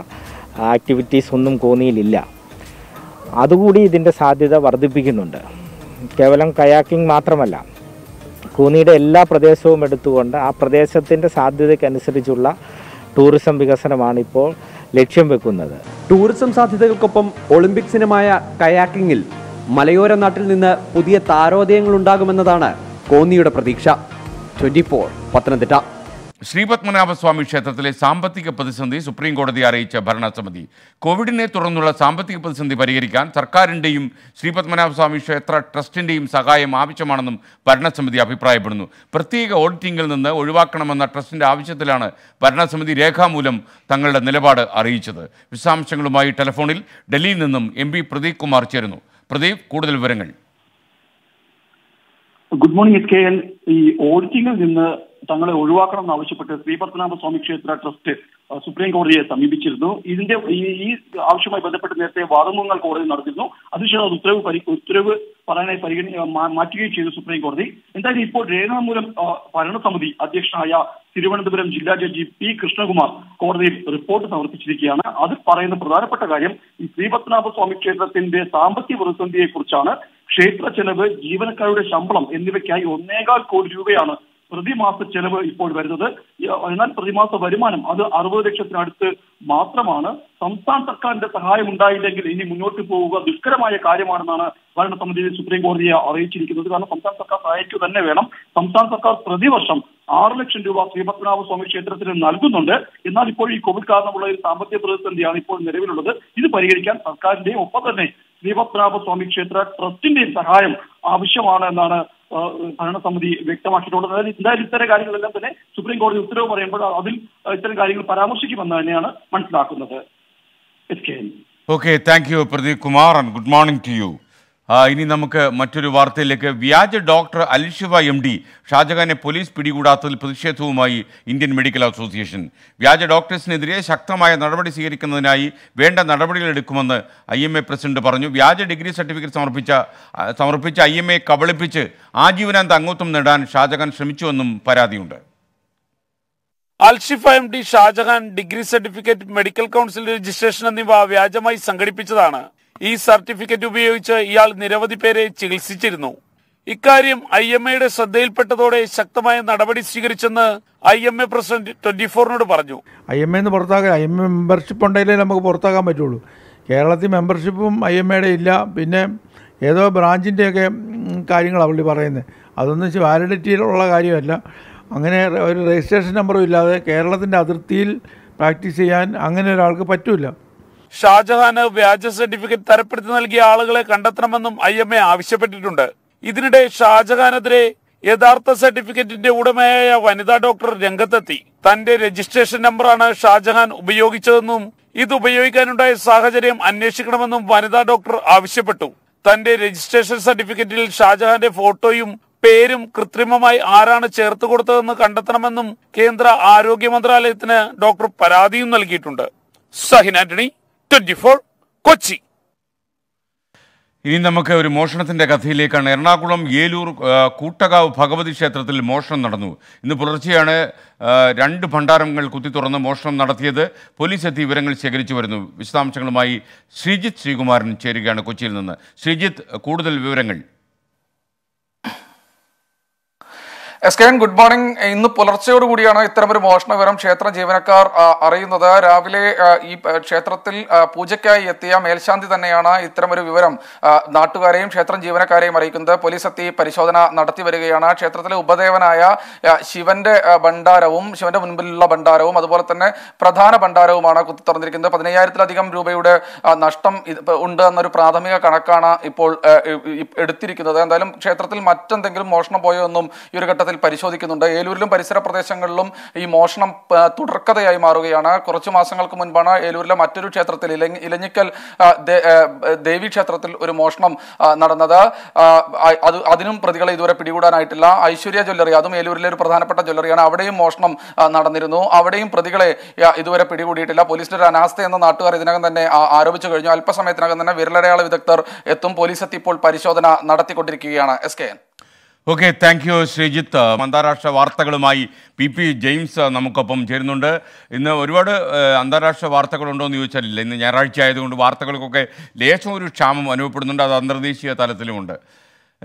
ആക്ടിവിറ്റീസ് ഒന്നും കോന്നിയിലില്ല അതുകൂടി ഇതിൻ്റെ സാധ്യത വർദ്ധിപ്പിക്കുന്നുണ്ട് കേവലം കയാക്കിംഗ് മാത്രമല്ല കൂനിയുടെ എല്ലാ പ്രദേശവും എടുത്തുകൊണ്ട് ആ പ്രദേശത്തിൻ്റെ സാധ്യതയ്ക്കനുസരിച്ചുള്ള ടൂറിസം വികസനമാണ് ഇപ്പോൾ ലക്ഷ്യം വെക്കുന്നത് ടൂറിസം സാധ്യതകൾക്കൊപ്പം ഒളിമ്പിക് സിനമായ കയാക്കിങ്ങിൽ മലയോര നാട്ടിൽ നിന്ന് പുതിയ താരോദയങ്ങൾ ഉണ്ടാകുമെന്നതാണ് കോന്നിയുടെ പ്രതീക്ഷ ട്വൻറ്റി ഫോർ പത്തനംതിട്ട ശ്രീപത്മനാഭസ്വാമി ക്ഷേത്രത്തിലെ സാമ്പത്തിക പ്രതിസന്ധി സുപ്രീം കോടതി അറിയിച്ച ഭരണസമിതി കോവിഡിനെ തുടർന്നുള്ള സാമ്പത്തിക പ്രതിസന്ധി പരിഹരിക്കാൻ സർക്കാരിൻ്റെയും ശ്രീപത്മനാഭസ്വാമി ക്ഷേത്ര ട്രസ്റ്റിൻ്റെയും സഹായം ആവശ്യമാണെന്നും ഭരണസമിതി അഭിപ്രായപ്പെടുന്നു പ്രത്യേക ഓഡിറ്റിംഗിൽ നിന്ന് ഒഴിവാക്കണമെന്ന ട്രസ്റ്റിൻ്റെ ആവശ്യത്തിലാണ് ഭരണസമിതി രേഖാമൂലം തങ്ങളുടെ നിലപാട് അറിയിച്ചത് വിശദാംശങ്ങളുമായി ടെലഫോണിൽ ഡൽഹിയിൽ നിന്നും എം പി പ്രദീപ് കുമാർ ചേരുന്നു പ്രദീപ് കൂടുതൽ വിവരങ്ങൾ good morning S K N ഈ ഓഡിറ്റിംഗിൽ നിന്ന് തങ്ങളെ ഒഴിവാക്കണമെന്ന് ആവശ്യപ്പെട്ട് പത്മനാഭ സ്വാമി ക്ഷേത്ര ട്രസ്റ്റ് സുപ്രീം കോടതിയെ സമീപിച്ചിരുന്നു ഇതിന്റെ ഈ ആവശ്യവുമായി ബന്ധപ്പെട്ട് നേരത്തെ വാദമുങ്ങൾ കോടതി നടത്തിയിരുന്നു അതിനുശേഷം അത് ഉത്തരവ് പരി ഉത്തരവ് പറയാനായി പരിഗണി മാറ്റുകയും ചെയ്തു സുപ്രീം കോടതി എന്തായാലും ഇപ്പോൾ രേഖാമൂലം ഭരണസമിതി അധ്യക്ഷനായ തിരുവനന്തപുരം ജില്ലാ ജഡ്ജി പി കൃഷ്ണകുമാർ കോടതിയിൽ റിപ്പോർട്ട് സമർപ്പിച്ചിരിക്കുകയാണ് അത് പറയുന്ന പ്രധാനപ്പെട്ട കാര്യം ഈ ശ്രീപത്മനാഭ സ്വാമി ക്ഷേത്രത്തിന്റെ സാമ്പത്തിക പ്രതിസന്ധിയെക്കുറിച്ചാണ് ക്ഷേത്ര ചെലവ് ജീവനക്കാരുടെ ശമ്പളം എന്നിവയ്ക്കായി ഒന്നേകാൽ കോടി രൂപയാണ് പ്രതിമാസ ചെലവ് ഇപ്പോൾ വരുന്നത് എന്നാൽ പ്രതിമാസ വരുമാനം അത് അറുപത് ലക്ഷത്തിനടുത്ത് മാത്രമാണ് സംസ്ഥാന സർക്കാരിന്റെ സഹായം ഉണ്ടായില്ലെങ്കിൽ ഇനി മുന്നോട്ട് പോവുക ദുഷ്കരമായ കാര്യമാണെന്നാണ് ഭരണസമിതി സുപ്രീം കോടതിയെ അറിയിച്ചിരിക്കുന്നത് കാരണം സംസ്ഥാന സർക്കാർ സഹായിക്കുക തന്നെ വേണം സംസ്ഥാന സർക്കാർ പ്രതിവർഷം ആറ് ലക്ഷം രൂപ ശ്രീപത്മനാഭ സ്വാമി ക്ഷേത്രത്തിന് നൽകുന്നുണ്ട് എന്നാൽ ഇപ്പോൾ ഈ കോവിഡ് കാരണമുള്ള ഒരു സാമ്പത്തിക പ്രതിസന്ധിയാണ് ഇപ്പോൾ നിലവിലുള്ളത് ഇത് പരിഹരിക്കാൻ സർക്കാരിന്റെയും ഒപ്പം തന്നെ ദീപപ്രാപ സ്വാമി ക്ഷേത്ര ട്രസ്റ്റിന്റെ സഹായം ആവശ്യമാണ് എന്നാണ് ഭരണസമിതി വ്യക്തമാക്കിയിട്ടുള്ളത് അതായത് എന്തായാലും ഇത്തരം കാര്യങ്ങളെല്ലാം തന്നെ സുപ്രീം കോടതി ഉത്തരവ് പറയുമ്പോൾ അതിൽ ഇത്തരം കാര്യങ്ങൾ പരാമർശിക്കുമെന്ന് തന്നെയാണ് മനസ്സിലാക്കുന്നത് S K okay thank you Pradeep Kumar and good morning to you ഇനി നമുക്ക് മറ്റൊരു വാർത്തയിലേക്ക് വ്യാജ ഡോക്ടർ അലിഷിവ എം ഡി ഷാജഹാനെ പോലീസ് പിടികൂടാത്തതിൽ പ്രതിഷേധവുമായി ഇന്ത്യൻ മെഡിക്കൽ അസോസിയേഷൻ വ്യാജ ഡോക്ടേഴ്സിനെതിരെ ശക്തമായ നടപടി സ്വീകരിക്കുന്നതിനായി വേണ്ട നടപടികൾ എടുക്കുമെന്ന് ഐ എം എ പ്രസിഡന്റ് പറഞ്ഞു വ്യാജ ഡിഗ്രി സർട്ടിഫിക്കറ്റ് സമർപ്പിച്ച സമർപ്പിച്ച ഐ എം എ കബളിപ്പിച്ച് ആജീവനാന്ത അംഗത്വം നേടാൻ ഷാജഹാൻ ശ്രമിച്ചുവെന്നും പരാതിയുണ്ട് Alshifa M D Shajahan degree certificate medical council registration എന്നിവ വ്യാജമായി സംഘടിപ്പിച്ചതാണ് ഈ സർട്ടിഫിക്കറ്റ് ഉപയോഗിച്ച് ഇയാൾ നിരവധി പേരെ ചികിത്സിച്ചിരുന്നു ഇക്കാര്യം ഐ എം എയുടെ ശ്രദ്ധയിൽപ്പെട്ടതോടെ ശക്തമായ നടപടി സ്വീകരിച്ചെന്ന് I M A president twenty ഫോറിനോട് പറഞ്ഞു ഐ എം എന്ന് പുറത്താക്കാൻ ഐ എം എ മെമ്പർഷിപ്പ് ഉണ്ടെങ്കിലേ നമുക്ക് പുറത്താക്കാൻ പറ്റുള്ളൂ കേരളത്തിൽ മെമ്പർഷിപ്പും ഐ എം എയുടെ ഇല്ല പിന്നെ ഏതോ ബ്രാഞ്ചിൻ്റെയൊക്കെ കാര്യങ്ങളാണ് പുള്ളി പറയുന്നത് അതൊന്നും വാലിഡിറ്റിയിലുള്ള കാര്യമല്ല അങ്ങനെ ഒരു രജിസ്ട്രേഷൻ നമ്പറും ഇല്ലാതെ കേരളത്തിൻ്റെ അതിർത്തിയിൽ പ്രാക്ടീസ് ചെയ്യാൻ അങ്ങനെ ഒരാൾക്ക് പറ്റില്ല ഷാജഹാന് വ്യാജ സർട്ടിഫിക്കറ്റ് തരപ്പെടുത്തി നൽകിയ ആളുകളെ കണ്ടെത്തണമെന്നും ഐ എം എ ആവശ്യപ്പെട്ടിട്ടുണ്ട് ഇതിനിടെ ഷാജഹാനെതിരെ യഥാർത്ഥ സർട്ടിഫിക്കറ്റിന്റെ ഉടമയായ വനിതാ ഡോക്ടർ രംഗത്തെത്തി തന്റെ രജിസ്ട്രേഷൻ നമ്പറാണ് ഷാജഹാൻ ഉപയോഗിച്ചതെന്നും ഇത് ഉപയോഗിക്കാനുണ്ടായ സാഹചര്യം അന്വേഷിക്കണമെന്നും വനിതാ ഡോക്ടർ ആവശ്യപ്പെട്ടു തന്റെ രജിസ്ട്രേഷൻ സർട്ടിഫിക്കറ്റിൽ ഷാജഹാന്റെ ഫോട്ടോയും പേരും കൃത്രിമമായി ആരാണ് ചേർത്ത് കൊടുത്തതെന്ന് കണ്ടെത്തണമെന്നും കേന്ദ്ര ആരോഗ്യ മന്ത്രാലയത്തിന് ഡോക്ടർ പരാതിയും നൽകിയിട്ടുണ്ട് സഹിൻ ആന്റണി ട്വന്റി ഫോർ കൊച്ചി ഇനി നമുക്ക് ഒരു മോഷണത്തിന്റെ കഥയിലേക്കാണ് എറണാകുളം ഏലൂർ കൂട്ടകാവ് ഭഗവതി ക്ഷേത്രത്തിൽ മോഷണം നടന്നു ഇന്ന് പുലർച്ചെയാണ് രണ്ട് ഭണ്ഡാരങ്ങൾ കുത്തി തുറന്ന് മോഷണം നടത്തിയത് പോലീസ് എത്തി വിവരങ്ങൾ ശേഖരിച്ചു വരുന്നു വിശദാംശങ്ങളുമായി ശ്രീജിത്ത് ശ്രീകുമാരൻ ചേരുകയാണ് കൊച്ചിയിൽ നിന്ന് ശ്രീജിത്ത് കൂടുതൽ വിവരങ്ങൾ S K N good morning ഇന്ന് പുലർച്ചയോട് കൂടിയാണ് ഒരു മോഷണ വിവരം ക്ഷേത്ര ജീവനക്കാർ അറിയുന്നത് രാവിലെ ഈ ക്ഷേത്രത്തിൽ പൂജയ്ക്കായി എത്തിയ മേൽശാന്തി തന്നെയാണ് ഇത്തരമൊരു വിവരം നാട്ടുകാരെയും ക്ഷേത്രം ജീവനക്കാരെയും അറിയിക്കുന്നത് പോലീസ് എത്തി പരിശോധന നടത്തി വരികയാണ് ക്ഷേത്രത്തിലെ ഉപദേവനായ ശിവന്റെ ഭണ്ഡാരവും ശിവന്റെ മുൻപിലുള്ള ഭണ്ഡാരവും അതുപോലെ തന്നെ പ്രധാന ഭണ്ഡാരവുമാണ് കുത്തി തുറന്നിരിക്കുന്നത് പതിനയ്യായിരത്തിലധികം രൂപയുടെ നഷ്ടം ഉണ്ട് എന്നൊരു പ്രാഥമിക കണക്കാണ് ഇപ്പോൾ എടുത്തിരിക്കുന്നത് എന്തായാലും ക്ഷേത്രത്തിൽ മറ്റെന്തെങ്കിലും മോഷണം പോയോ എന്നും ഈ ഒരു ഘട്ടത്തിൽ അതിൽ പരിശോധിക്കുന്നുണ്ട് ഏലൂരിലും പരിസര പ്രദേശങ്ങളിലും ഈ മോഷണം തുടർക്കഥയായി മാറുകയാണ് കുറച്ചു മാസങ്ങൾക്ക് മുൻപാണ് ഏലൂരിലെ മറ്റൊരു ക്ഷേത്രത്തിൽ ഇലഞ്ഞിക്കൽ ദേവി ക്ഷേത്രത്തിൽ ഒരു മോഷണം നടന്നത് അത് അതിനും പ്രതികളെ ഇതുവരെ പിടികൂടാനായിട്ടില്ല ഐശ്വര്യ ജ്വല്ലറി അതും ഏലൂരിലെ ഒരു പ്രധാനപ്പെട്ട ജ്വല്ലറിയാണ് അവിടെയും മോഷണം നടന്നിരുന്നു അവിടെയും പ്രതികളെ ഇതുവരെ പിടികൂടിയിട്ടില്ല പോലീസിന്റെ ഒരു അനാസ്ഥ എന്ന നാട്ടുകാർ ഇതിനകം തന്നെ ആരോപിച്ചു കഴിഞ്ഞു അല്പസമയത്തിനകം തന്നെ വിരലടയാള വിദഗ്ധർ എത്തും പോലീസ് എത്തിയപ്പോൾ ഇപ്പോൾ പരിശോധന നടത്തിക്കൊണ്ടിരിക്കുകയാണ് S K N okay thank you Sreejith അന്താരാഷ്ട്ര വാർത്തകളുമായി പി പി ജെയിംസ് നമുക്കൊപ്പം ചേരുന്നുണ്ട് ഇന്ന് ഒരുപാട് അന്താരാഷ്ട്ര വാർത്തകളുണ്ടോ എന്ന് ചോദിച്ചാലില്ല ഇന്ന് ഞായറാഴ്ച ആയതുകൊണ്ട് വാർത്തകൾക്കൊക്കെ ലേശം ഒരു ക്ഷാമം അനുഭവപ്പെടുന്നുണ്ട് അത് അന്തർദേശീയ തലത്തിലുമുണ്ട്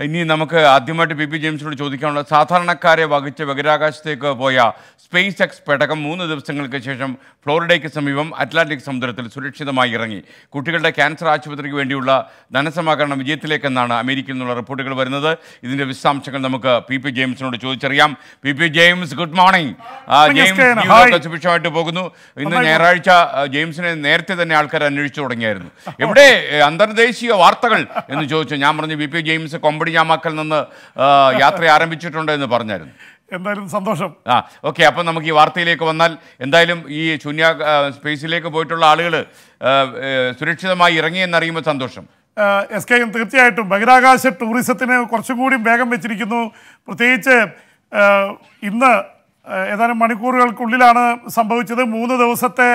ഇനി നമുക്ക് ആദ്യമായിട്ട് ബി പി ജെയിംസിനോട് ചോദിക്കാനുള്ള സാധാരണക്കാരെ വഹിച്ച ബഹിരാകാശത്തേക്ക് പോയ സ്പേസ് എക്സ് പെടകം മൂന്ന് ദിവസങ്ങൾക്ക് ശേഷം ഫ്ലോറിഡയ്ക്ക് സമീപം അറ്റ്ലാന്റിക് സമുദ്രത്തിൽ സുരക്ഷിതമായി ഇറങ്ങി കുട്ടികളുടെ ക്യാൻസർ ആശുപത്രിക്ക് വേണ്ടിയുള്ള ധനസമാഹരണം വിജയത്തിലേക്കെന്നാണ് അമേരിക്കയിൽ നിന്നുള്ള റിപ്പോർട്ടുകൾ വരുന്നത് ഇതിൻ്റെ വിശദാംശങ്ങൾ നമുക്ക് പി പി ജെയിംസിനോട് ചോദിച്ചറിയാം P P James good morning James സുഭിക്ഷമായിട്ട് പോകുന്നു ഇന്ന് ഞായറാഴ്ച ജെയിംസിനെ നേരത്തെ തന്നെ ആൾക്കാർ അന്വേഷിച്ചു തുടങ്ങിയായിരുന്നു എവിടെ അന്തർദേശീയ വാർത്തകൾ എന്ന് ചോദിച്ചു ഞാൻ പറഞ്ഞു ബി പി ജെയിംസ് കോമ്പടി പടിഞ്ഞാമാക്കൽ നിന്ന് യാത്ര ആരംഭിച്ചിട്ടുണ്ട് എന്ന് പറഞ്ഞായിരുന്നു എന്തായാലും സന്തോഷം ആ ഓക്കെ അപ്പം നമുക്ക് ഈ വാർത്തയിലേക്ക് വന്നാൽ എന്തായാലും ഈ ശൂന്യ സ്പേസിലേക്ക് പോയിട്ടുള്ള ആളുകൾ സുരക്ഷിതമായി ഇറങ്ങിയെന്നറിയുമ്പോൾ സന്തോഷം എസ് കെ എം തീർച്ചയായിട്ടും ബഹിരാകാശ ടൂറിസത്തിന് കുറച്ചും കൂടി വേഗം വെച്ചിരിക്കുന്നു പ്രത്യേകിച്ച് ഇന്ന് ഏതാനും മണിക്കൂറുകൾക്കുള്ളിലാണ് സംഭവിച്ചത് മൂന്ന് ദിവസത്തെ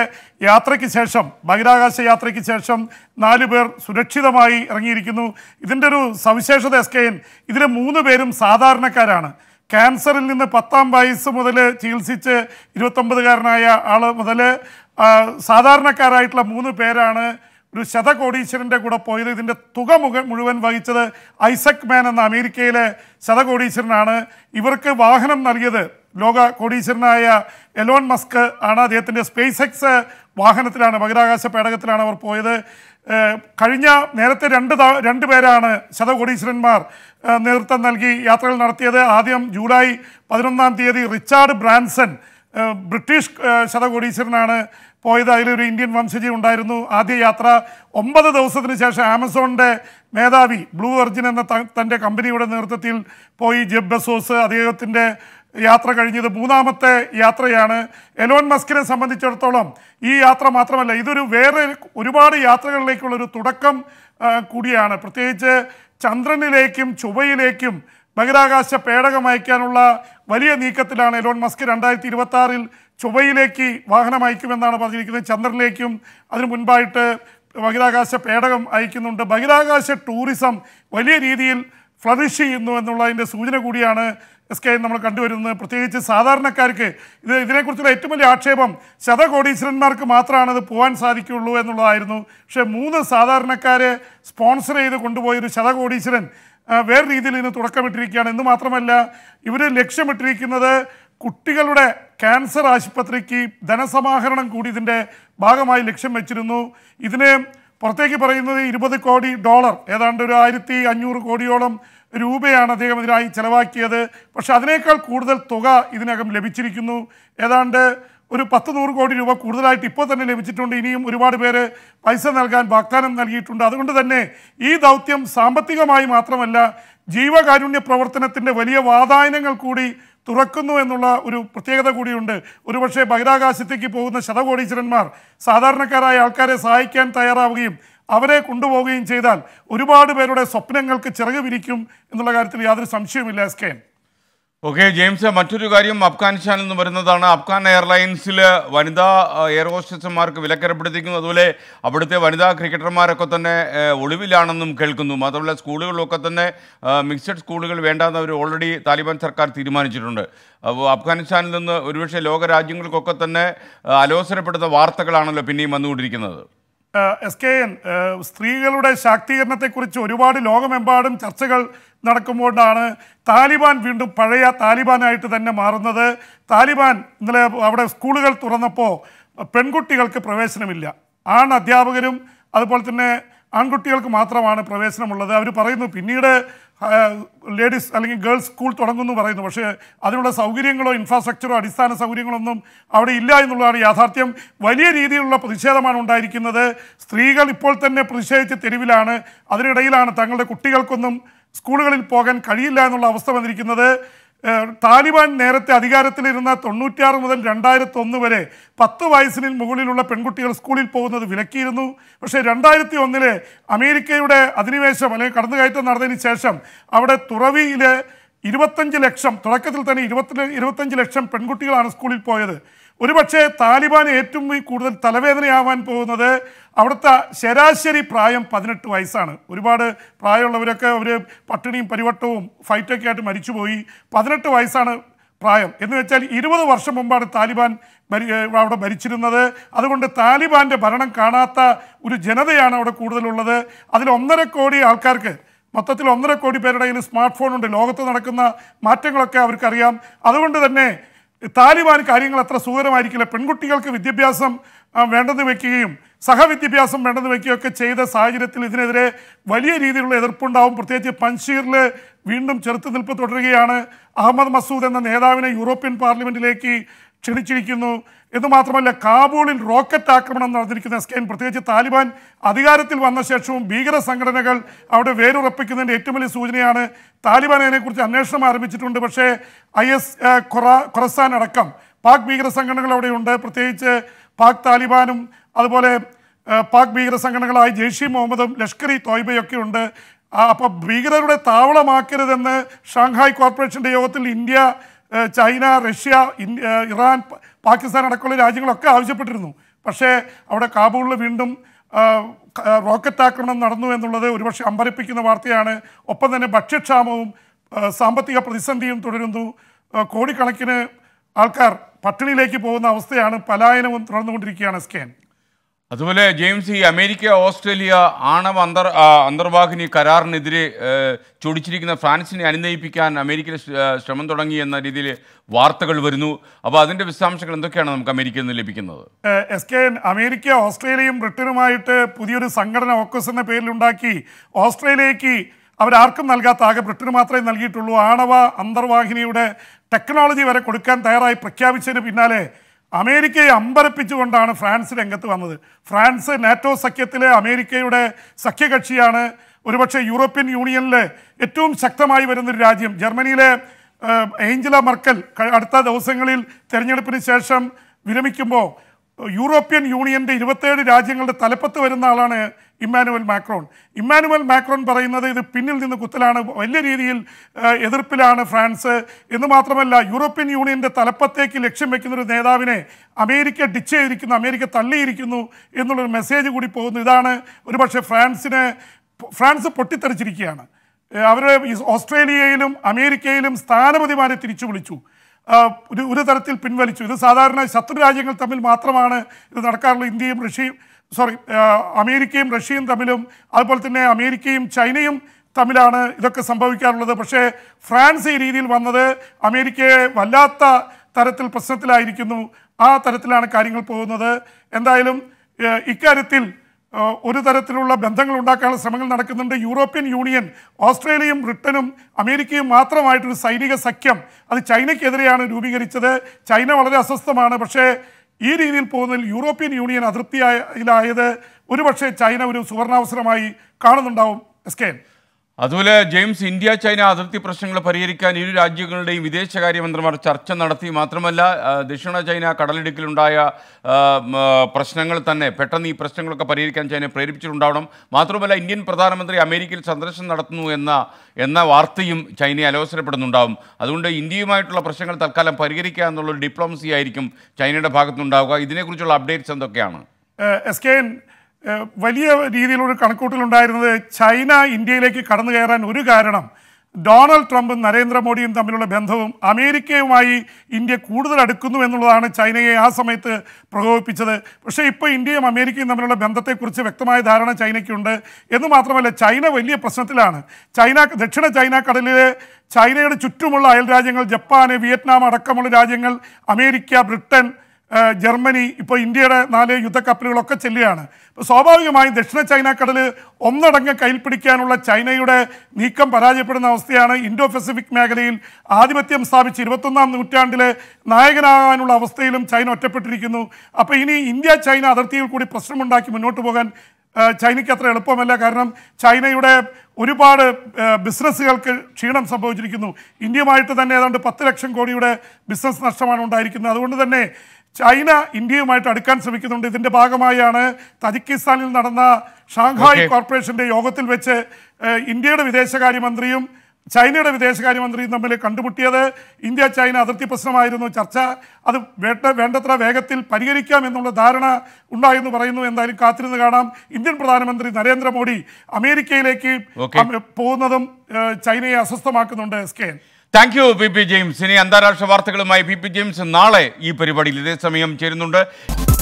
യാത്രയ്ക്ക് ശേഷം ബഹിരാകാശ യാത്രയ്ക്ക് ശേഷം നാല് പേർ സുരക്ഷിതമായി ഇറങ്ങിയിരിക്കുന്നു ഇതിൻ്റെ ഒരു സവിശേഷത എസ് കെ എൻ ഇതിലെ മൂന്ന് പേരും സാധാരണക്കാരാണ് ക്യാൻസറിൽ നിന്ന് പത്താം വയസ്സ് മുതൽ ചികിത്സിച്ച് ഇരുപത്തൊമ്പതുകാരനായ ആൾ മുതൽ സാധാരണക്കാരായിട്ടുള്ള മൂന്ന് പേരാണ് ഒരു ശതകോടീശ്വരൻ്റെ കൂടെ പോയത് ഇതിൻ്റെ തുക മുഖ മുഴുവൻ വഹിച്ചത് ഐസക് മാൻ എന്ന അമേരിക്കയിലെ ശതകോടീശ്വരനാണ് ഇവർക്ക് വാഹനം നൽകിയത് ലോക കോടീശ്വരനായ എലോൺ മസ്ക് ആണ് അദ്ദേഹത്തിൻ്റെ സ്പേസ് എക്സ് വാഹനത്തിലാണ് ബഹിരാകാശ പേടകത്തിലാണ് അവർ പോയത് കഴിഞ്ഞ നേരത്തെ രണ്ട് രണ്ട് പേരാണ് ശതകോടീശ്വരന്മാർ നേതൃത്വം നൽകി യാത്രകൾ നടത്തിയത് ആദ്യം ജൂലൈ പതിനൊന്നാം തീയതി റിച്ചാർഡ് ബ്രാൻസൺ ബ്രിട്ടീഷ് ശതകോടീശ്വരനാണ് പോയത് അതിലൊരു ഇന്ത്യൻ വംശജി ഉണ്ടായിരുന്നു ആദ്യ യാത്ര ഒമ്പത് ദിവസത്തിന് ശേഷം ആമസോണിൻ്റെ മേധാവി ബ്ലൂ വെർജിൻ എന്ന തൻ്റെ കമ്പനിയുടെ നേതൃത്വത്തിൽ പോയി ജെബ് ബെസോസ് അദ്ദേഹത്തിൻ്റെ യാത്ര കഴിഞ്ഞത് മൂന്നാമത്തെ യാത്രയാണ് എലോൺ മസ്കിനെ സംബന്ധിച്ചിടത്തോളം ഈ യാത്ര മാത്രമല്ല ഇതൊരു വേറെ ഒരുപാട് യാത്രകളിലേക്കുള്ളൊരു തുടക്കം കൂടിയാണ് പ്രത്യേകിച്ച് ചന്ദ്രനിലേക്കും ചൊവ്വയിലേക്കും ബഹിരാകാശ പേടകം അയക്കാനുള്ള വലിയ നീക്കത്തിലാണ് എലോൺ മസ്ക് രണ്ടായിരത്തി ഇരുപത്തി ആറിൽ ചുവയിലേക്ക് വാഹനം അയക്കുമെന്നാണ് പറഞ്ഞിരിക്കുന്നത് ചന്ദ്രനിലേക്കും അതിനു മുൻപായിട്ട് ബഹിരാകാശ പേടകം അയക്കുന്നുണ്ട് ബഹിരാകാശ ടൂറിസം വലിയ രീതിയിൽ ഫ്ലറിഷ് ചെയ്യുന്നു എന്നുള്ളതിൻ്റെ സൂചന കൂടിയാണ് എസ് കെ നമ്മൾ കണ്ടുവരുന്നത് പ്രത്യേകിച്ച് സാധാരണക്കാർക്ക് ഇത് ഇതിനെക്കുറിച്ചുള്ള ഏറ്റവും വലിയ ആക്ഷേപം ശതകോടീശ്വരന്മാർക്ക് മാത്രമാണ് അത് പോകാൻ സാധിക്കുകയുള്ളൂ എന്നുള്ളതായിരുന്നു പക്ഷേ മൂന്ന് സാധാരണക്കാരെ സ്പോൺസർ ചെയ്ത് കൊണ്ടുപോയ ഒരു ശതകോടീശ്വരൻ വേറെ രീതിയിൽ ഇന്ന് തുടക്കമിട്ടിരിക്കുകയാണ് എന്ന് മാത്രമല്ല ഇവർ ലക്ഷ്യമിട്ടിരിക്കുന്നത് കുട്ടികളുടെ ക്യാൻസർ ആശുപത്രിക്ക് ധനസമാഹരണം കൂടി ഇതിൻ്റെ ഭാഗമായി ലക്ഷ്യം വെച്ചിരുന്നു ഇതിനെ പുറത്തേക്ക് പറയുന്നത് ഇരുപത് കോടി ഡോളർ ഏതാണ്ട് ഒരു ആയിരത്തി അഞ്ഞൂറ് കോടിയോളം രൂപയാണ് അദ്ദേഹം ഇതിനായി ചെലവാക്കിയത് പക്ഷേ അതിനേക്കാൾ കൂടുതൽ തുക ഇതിനകം ലഭിച്ചിരിക്കുന്നു ഏതാണ്ട് ഒരു പത്ത് നൂറ് കോടി രൂപ കൂടുതലായിട്ട് ഇപ്പോൾ തന്നെ ലഭിച്ചിട്ടുണ്ട് ഇനിയും ഒരുപാട് പേര് പൈസ നൽകാൻ വാഗ്ദാനം നൽകിയിട്ടുണ്ട് അതുകൊണ്ട് തന്നെ ഈ ദൗത്യം സാമ്പത്തികമായി മാത്രമല്ല ജീവകാരുണ്യ പ്രവർത്തനത്തിൻ്റെ വലിയ വാതായനങ്ങൾ കൂടി തുറക്കുന്നു എന്നുള്ള ഒരു പ്രത്യേകത കൂടിയുണ്ട് ഒരുപക്ഷെ ബഹിരാകാശത്തേക്ക് പോകുന്ന ശതകോടീശ്വരന്മാർ സാധാരണക്കാരായ ആൾക്കാരെ സഹായിക്കാൻ തയ്യാറാവുകയും അവരെ കൊണ്ടുപോവുകയും ചെയ്താൽ ഒരുപാട് പേരുടെ സ്വപ്നങ്ങൾക്ക് ചിറകു വിരിക്കും എന്നുള്ള കാര്യത്തിൽ യാതൊരു സംശയവുമില്ല എസ് കെ ഓക്കെ ജെയിംസ് മറ്റൊരു കാര്യം അഫ്ഗാനിസ്ഥാനിൽ നിന്ന് വരുന്നതാണ് അഫ്ഗാൻ എയർലൈൻസിൽ വനിതാ എയർ ഹോസ്റ്റസ്മാർക്ക് വിലക്കേർപ്പെടുത്തിക്കുന്നു അതുപോലെ അവിടുത്തെ വനിതാ ക്രിക്കറ്റർമാരൊക്കെ തന്നെ ഒളിവിലാണെന്നും കേൾക്കുന്നു മാത്രമല്ല സ്കൂളുകളിലൊക്കെ തന്നെ മിക്സഡ് സ്കൂളുകൾ വേണ്ടെന്ന് അവർ ഓൾറെഡി താലിബാൻ സർക്കാർ തീരുമാനിച്ചിട്ടുണ്ട് അപ്പോൾ അഫ്ഗാനിസ്ഥാനിൽ നിന്ന് ഒരുപക്ഷെ ലോകരാജ്യങ്ങൾക്കൊക്കെ തന്നെ അലോസരപ്പെടുത്ത വാർത്തകളാണല്ലോ പിന്നെയും വന്നുകൊണ്ടിരിക്കുന്നത് എസ് കെ എൻ സ്ത്രീകളുടെ ശാക്തീകരണത്തെക്കുറിച്ച് ഒരുപാട് ലോകമെമ്പാടും ചർച്ചകൾ നടക്കുമ്പോഴാണ് താലിബാൻ വീണ്ടും പഴയ താലിബാനായിട്ട് തന്നെ മാറുന്നത് താലിബാൻ ഇന്നലെ അവിടെ സ്കൂളുകൾ തുറന്നപ്പോൾ പെൺകുട്ടികൾക്ക് പ്രവേശനമില്ല ആൺ അധ്യാപകരും അതുപോലെ തന്നെ ആൺകുട്ടികൾക്ക് മാത്രമാണ് പ്രവേശനമുള്ളത് അവർ പറയുന്നു പിന്നീട് ലേഡീസ് അല്ലെങ്കിൽ ഗേൾസ് സ്കൂൾ എന്ന് പറയുന്നു പക്ഷേ അതിനുള്ള സൗകര്യങ്ങളോ ഇൻഫ്രാസ്ട്രക്ചറോ അടിസ്ഥാന സൗകര്യങ്ങളൊന്നും അവിടെ ഇല്ല എന്നുള്ളതാണ് യാഥാർത്ഥ്യം വലിയ രീതിയിലുള്ള പ്രതിഷേധമാണ് ഉണ്ടായിരിക്കുന്നത് സ്ത്രീകൾ ഇപ്പോൾ തന്നെ പ്രതിഷേധിച്ച് തെരുവിലാണ് അതിനിടയിലാണ് തങ്ങളുടെ കുട്ടികൾക്കൊന്നും സ്കൂളുകളിൽ പോകാൻ കഴിയില്ല എന്നുള്ള അവസ്ഥ വന്നിരിക്കുന്നത് താലിബാൻ നേരത്തെ അധികാരത്തിലിരുന്ന തൊണ്ണൂറ്റിയാറ് മുതൽ രണ്ടായിരത്തി ഒന്ന് വരെ പത്ത് വയസ്സിന് മുകളിലുള്ള പെൺകുട്ടികൾ സ്കൂളിൽ പോകുന്നത് വിലക്കിയിരുന്നു പക്ഷേ രണ്ടായിരത്തി ഒന്നിലെ അമേരിക്കയുടെ അധിനിവേശം അല്ലെങ്കിൽ കടന്നുകയറ്റം നടന്നതിന് ശേഷം അവിടെ തുറവിയിലെ ഇരുപത്തഞ്ച് ലക്ഷം തുടക്കത്തിൽ തന്നെ ഇരുപത്തി ഇരുപത്തഞ്ച് ലക്ഷം പെൺകുട്ടികളാണ് സ്കൂളിൽ പോയത് ഒരുപക്ഷെ താലിബാൻ ഏറ്റവും കൂടുതൽ തലവേദനയാവാൻ പോകുന്നത് അവിടുത്തെ ശരാശരി പ്രായം പതിനെട്ട് വയസ്സാണ് ഒരുപാട് പ്രായമുള്ളവരൊക്കെ അവർ പട്ടിണിയും പരിവട്ടവും ഫൈറ്റൊക്കെ ആയിട്ട് മരിച്ചുപോയി പതിനെട്ട് വയസ്സാണ് പ്രായം എന്ന് വെച്ചാൽ ഇരുപത് വർഷം മുമ്പാണ് താലിബാൻ അവിടെ ഭരിച്ചിരുന്നത് അതുകൊണ്ട് താലിബാൻ്റെ ഭരണം കാണാത്ത ഒരു ജനതയാണ് അവിടെ കൂടുതലുള്ളത് അതിൽ ഒന്നര കോടി ആൾക്കാർക്ക് മൊത്തത്തിൽ ഒന്നര കോടി പേരുടെ കയ്യിൽ സ്മാർട്ട് ഫോണുണ്ട് ലോകത്ത് നടക്കുന്ന മാറ്റങ്ങളൊക്കെ അവർക്കറിയാം അതുകൊണ്ട് തന്നെ താലിബാൻ കാര്യങ്ങൾ അത്ര സുഖകരമായിരിക്കില്ല പെൺകുട്ടികൾക്ക് വിദ്യാഭ്യാസം വേണ്ടെന്ന് വയ്ക്കുകയും സഹവിദ്യാഭ്യാസം വേണ്ടെന്ന് വെക്കുകയൊക്കെ ചെയ്ത സാഹചര്യത്തിൽ ഇതിനെതിരെ വലിയ രീതിയിലുള്ള എതിർപ്പുണ്ടാവും പ്രത്യേകിച്ച് പൻഷീറിൽ വീണ്ടും ചെറുത്തുനിൽപ്പ് തുടരുകയാണ് അഹമ്മദ് മസൂദ് എന്ന നേതാവിനെ യൂറോപ്യൻ പാർലമെൻറ്റിലേക്ക് ക്ഷണിച്ചിരിക്കുന്നു എന്ന് മാത്രമല്ല കാബൂളിൽ റോക്കറ്റ് ആക്രമണം നടന്നിരിക്കുന്ന സ്കെയിൻ പ്രത്യേകിച്ച് താലിബാൻ അധികാരത്തിൽ വന്ന ശേഷവും ഭീകര സംഘടനകൾ അവിടെ വേരുറപ്പിക്കുന്നതിൻ്റെ ഏറ്റവും വലിയ സൂചനയാണ് താലിബാൻ അതിനെക്കുറിച്ച് അന്വേഷണം ആരംഭിച്ചിട്ടുണ്ട് പക്ഷേ ഐ എസ് ഖൊറസാൻ അടക്കം പാക് ഭീകര സംഘടനകൾ അവിടെയുണ്ട് പ്രത്യേകിച്ച് പാക് താലിബാനും അതുപോലെ പാക് ഭീകര സംഘടനകളായ ജെയ്ഷി മുഹമ്മദും ലഷ്കർ ഇ തോയ്ബയൊക്കെ ഉണ്ട് അപ്പോൾ ഭീകരരുടെ താവളമാക്കരുതെന്ന് ഷാങ്ഹായ് കോർപ്പറേഷൻ്റെ യോഗത്തിൽ India China Russia Iran Pakistan അടക്കമുള്ള രാജ്യങ്ങളൊക്കെ ആവശ്യപ്പെട്ടിരുന്നു പക്ഷേ അവിടെ കാബൂളിൽ വീണ്ടും റോക്കറ്റ് ആക്രമണം നടന്നു എന്നുള്ളത് ഒരുപക്ഷെ അമ്പരപ്പിക്കുന്ന വാർത്തയാണ് ഒപ്പം തന്നെ ഭക്ഷ്യക്ഷാമവും സാമ്പത്തിക പ്രതിസന്ധിയും തുടരുന്നു കോടിക്കണക്കിന് ആൾക്കാർ പട്ടിണിയിലേക്ക് പോകുന്ന അവസ്ഥയാണ് പലായനവും തുടർന്നുകൊണ്ടിരിക്കുകയാണ് സ്കാൻ അതുപോലെ ജെയിംസ് ഈ അമേരിക്ക ഓസ്ട്രേലിയ ആണവ അന്തർ അന്തർവാഹിനി കരാറിനെതിരെ ചൊടിച്ചിരിക്കുന്ന ഫ്രാൻസിനെ അനുനയിപ്പിക്കാൻ അമേരിക്കയിൽ ശ്രമം തുടങ്ങി എന്ന രീതിയിൽ വാർത്തകൾ വരുന്നു അപ്പോൾ അതിൻ്റെ വിശദാംശങ്ങൾ എന്തൊക്കെയാണ് നമുക്ക് അമേരിക്കയിൽ നിന്ന് ലഭിക്കുന്നത് എസ് കെ അമേരിക്ക ഓസ്ട്രേലിയയും ബ്രിട്ടനുമായിട്ട് പുതിയൊരു സംഘടന ഓക്കസ് എന്ന പേരിലുണ്ടാക്കി ഓസ്ട്രേലിയക്ക് അവരാർക്കും നൽകാത്ത ആകെ ബ്രിട്ടന് മാത്രമേ നൽകിയിട്ടുള്ളൂ ആണവ അന്തർവാഹിനിയുടെ ടെക്നോളജി വരെ കൊടുക്കാൻ തയ്യാറായി പ്രഖ്യാപിച്ചതിന് പിന്നാലെ അമേരിക്കയെ അമ്പരപ്പിച്ചുകൊണ്ടാണ് ഫ്രാൻസ് രംഗത്ത് വന്നത് ഫ്രാൻസ് നാറ്റോ സഖ്യത്തിലെ അമേരിക്കയുടെ സഖ്യകക്ഷിയാണ് ഒരുപക്ഷെ യൂറോപ്യൻ യൂണിയനിലെ ഏറ്റവും ശക്തമായി വരുന്നൊരു രാജ്യം ജർമ്മനിയിലെ ഏഞ്ചല മർക്കൽ അടുത്ത ദിവസങ്ങളിൽ തെരഞ്ഞെടുപ്പിന് ശേഷം വിരമിക്കുമ്പോൾ യൂറോപ്യൻ യൂണിയൻ്റെ ഇരുപത്തേഴ് രാജ്യങ്ങളുടെ തലപ്പത്ത് വരുന്ന ആളാണ് ഇമ്മാനുവൽ മാക്രോൺ ഇമ്മാനുവൽ മാക്രോൺ പറയുന്നത് ഇത് പിന്നിൽ നിന്ന് കുത്തലാണ് വലിയ രീതിയിൽ എതിർപ്പിലാണ് ഫ്രാൻസ് എന്ന് മാത്രമല്ല യൂറോപ്യൻ യൂണിയൻ്റെ തലപ്പത്തേക്ക് ലക്ഷ്യം വെക്കുന്ന ഒരു നേതാവിനെ അമേരിക്ക ഡിച്ച് ചെയ്തിരിക്കുന്നു അമേരിക്ക തള്ളിയിരിക്കുന്നു എന്നുള്ളൊരു മെസ്സേജ് കൂടി പോകുന്നു ഇതാണ് ഒരുപക്ഷെ ഫ്രാൻസിനെ ഫ്രാൻസ് പൊട്ടിത്തെറിച്ചിരിക്കുകയാണ് അവരെ ഓസ്ട്രേലിയയിലും അമേരിക്കയിലും സ്ഥാനപതിമാരെ തിരിച്ചു വിളിച്ചു ഒരു ഒരു തരത്തിൽ പിൻവലിച്ചു ഇത് സാധാരണ ശത്രു രാജ്യങ്ങൾ തമ്മിൽ മാത്രമാണ് ഇത് നടക്കാറുള്ളത് ഇന്ത്യയും റഷ്യയും സോറി അമേരിക്കയും റഷ്യയും തമ്മിലും അതുപോലെ തന്നെ അമേരിക്കയും ചൈനയും തമ്മിലാണ് ഇതൊക്കെ സംഭവിക്കാറുള്ളത് പക്ഷേ ഫ്രാൻസ് ഈ രീതിയിൽ വന്നത് അമേരിക്കയെ വല്ലാത്ത തരത്തിൽ പ്രശ്നത്തിലായിരിക്കുന്നു ആ തരത്തിലാണ് കാര്യങ്ങൾ പോകുന്നത് എന്തായാലും ഇക്കാര്യത്തിൽ ഒരു തരത്തിലുള്ള ബന്ധങ്ങൾ ഉണ്ടാക്കാനുള്ള ശ്രമങ്ങൾ നടക്കുന്നുണ്ട് യൂറോപ്യൻ യൂണിയൻ ഓസ്ട്രേലിയയും ബ്രിട്ടനും അമേരിക്കയും മാത്രമായിട്ടൊരു സൈനിക സഖ്യം അത് ചൈനയ്ക്കെതിരെയാണ് രൂപീകരിച്ചത് ചൈന വളരെ അസ്വസ്ഥമാണ് പക്ഷേ ഈ രീതിയിൽ പോകുന്നതിൽ യൂറോപ്യൻ യൂണിയൻ അതിർത്തിയായതിലായത് ഒരുപക്ഷെ ചൈന ഒരു സുവർണാവസരമായി കാണുന്നുണ്ടാവും എസ് കെ അതുപോലെ ജെയിംസ് ഇന്ത്യ ചൈന അതിർത്തി പ്രശ്നങ്ങൾ പരിഹരിക്കാൻ ഇരു രാജ്യങ്ങളുടെയും വിദേശകാര്യമന്ത്രിമാർ ചർച്ച നടത്തി മാത്രമല്ല ദക്ഷിണ ചൈന കടലിടുക്കിലുണ്ടായ പ്രശ്നങ്ങൾ തന്നെ പെട്ടെന്ന് ഈ പ്രശ്നങ്ങളൊക്കെ പരിഹരിക്കാൻ ചൈന പ്രേരിപ്പിച്ചിട്ടുണ്ടാവണം മാത്രമല്ല ഇന്ത്യൻ പ്രധാനമന്ത്രി അമേരിക്കയിൽ സന്ദർശനം നടത്തുന്നു എന്ന എന്ന വാർത്തയും ചൈനയെ അലോസരപ്പെടുന്നുണ്ടാവും അതുകൊണ്ട് ഇന്ത്യയുമായിട്ടുള്ള പ്രശ്നങ്ങൾ തൽക്കാലം പരിഹരിക്കുക എന്നുള്ളൊരു ഡിപ്ലോമസി ആയിരിക്കും ചൈനയുടെ ഭാഗത്തുനിന്നുണ്ടാവുക ഇതിനെക്കുറിച്ചുള്ള അപ്ഡേറ്റ്സ് എന്തൊക്കെയാണ് എസ് കെ വലിയ രീതിയിലൊരു കണക്കൂട്ടിലുണ്ടായിരുന്നത് ചൈന ഇന്ത്യയിലേക്ക് കടന്നു കയറാൻ ഒരു കാരണം ഡൊണാൾഡ് ട്രംപും നരേന്ദ്രമോദിയും തമ്മിലുള്ള ബന്ധവും അമേരിക്കയുമായി ഇന്ത്യ കൂടുതൽ അടുക്കുന്നു എന്നുള്ളതാണ് ചൈനയെ ആ സമയത്ത് പ്രകോപിപ്പിച്ചത് പക്ഷേ ഇപ്പോൾ ഇന്ത്യയും അമേരിക്കയും തമ്മിലുള്ള ബന്ധത്തെക്കുറിച്ച് വ്യക്തമായ ധാരണ ചൈനയ്ക്കുണ്ട് എന്ന് മാത്രമല്ല ചൈന വലിയ പ്രശ്നത്തിലാണ് ചൈന ദക്ഷിണ ചൈന കടലിൽ ചൈനയുടെ ചുറ്റുമുള്ള അയൽ രാജ്യങ്ങൾ ജപ്പാന് വിയറ്റ്നാം അടക്കമുള്ള രാജ്യങ്ങൾ അമേരിക്ക ബ്രിട്ടൻ ജർമ്മനി ഇപ്പോൾ ഇന്ത്യയുടെ നാല് യുദ്ധക്കപ്പലുകളൊക്കെ ചെല്ലുകയാണ് ഇപ്പോൾ സ്വാഭാവികമായും ദക്ഷിണ ചൈന കടൽ ഒന്നടങ്ങ് കയ്യിൽ പിടിക്കാനുള്ള ചൈനയുടെ നീക്കം പരാജയപ്പെടുന്ന അവസ്ഥയാണ് ഇൻഡോ പസഫിക് മേഖലയിൽ ആധിപത്യം സ്ഥാപിച്ച് ഇരുപത്തൊന്നാം നൂറ്റാണ്ടിലെ നായകനാകാനുള്ള അവസ്ഥയിലും ചൈന ഒറ്റപ്പെട്ടിരിക്കുന്നു അപ്പോൾ ഇനി ഇന്ത്യ ചൈന അതിർത്തിയിൽ കൂടി പ്രശ്നമുണ്ടാക്കി മുന്നോട്ട് പോകാൻ ചൈനയ്ക്ക് അത്ര എളുപ്പമല്ല കാരണം ചൈനയുടെ ഒരുപാട് ബിസിനസ്സുകൾക്ക് ക്ഷീണം സംഭവിച്ചിരിക്കുന്നു ഇന്ത്യയുമായിട്ട് തന്നെ ഏതാണ്ട് പത്ത് ലക്ഷം കോടിയുടെ ബിസിനസ് നഷ്ടമാണ് ഉണ്ടായിരിക്കുന്നത് അതുകൊണ്ട് തന്നെ ചൈന ഇന്ത്യയുമായിട്ട് അടുക്കാൻ ശ്രമിക്കുന്നുണ്ട് ഇതിന്റെ ഭാഗമായാണ് തജിക്കിസ്ഥാനിൽ നടന്ന ഷാങ്ഹായ് കോർപ്പറേഷന്റെ യോഗത്തിൽ വെച്ച് ഇന്ത്യയുടെ വിദേശകാര്യമന്ത്രിയും ചൈനയുടെ വിദേശകാര്യമന്ത്രിയും തമ്മിൽ കണ്ടുമുട്ടിയത് ഇന്ത്യ ചൈന അതിർത്തി പ്രശ്നമായിരുന്നു ചർച്ച അത് വേണ്ട വേണ്ടത്ര വേഗത്തിൽ പരിഹരിക്കാം എന്നുള്ള ധാരണ ഉണ്ടായെന്ന് പറയുന്നു എന്തായാലും കാത്തിരുന്ന് കാണാം ഇന്ത്യൻ പ്രധാനമന്ത്രി നരേന്ദ്രമോദി അമേരിക്കയിലേക്ക് പോകുന്നതും ചൈനയെ അസ്വസ്ഥമാക്കുന്നുണ്ട് സ്കെയിൻ thank you B P James ഇനി അന്താരാഷ്ട്ര വാർത്തകളുമായി ബി പി ജെയിംസ് നാളെ ഈ പരിപാടിയിൽ ഇതേ സമയം ചേരുന്നുണ്ട്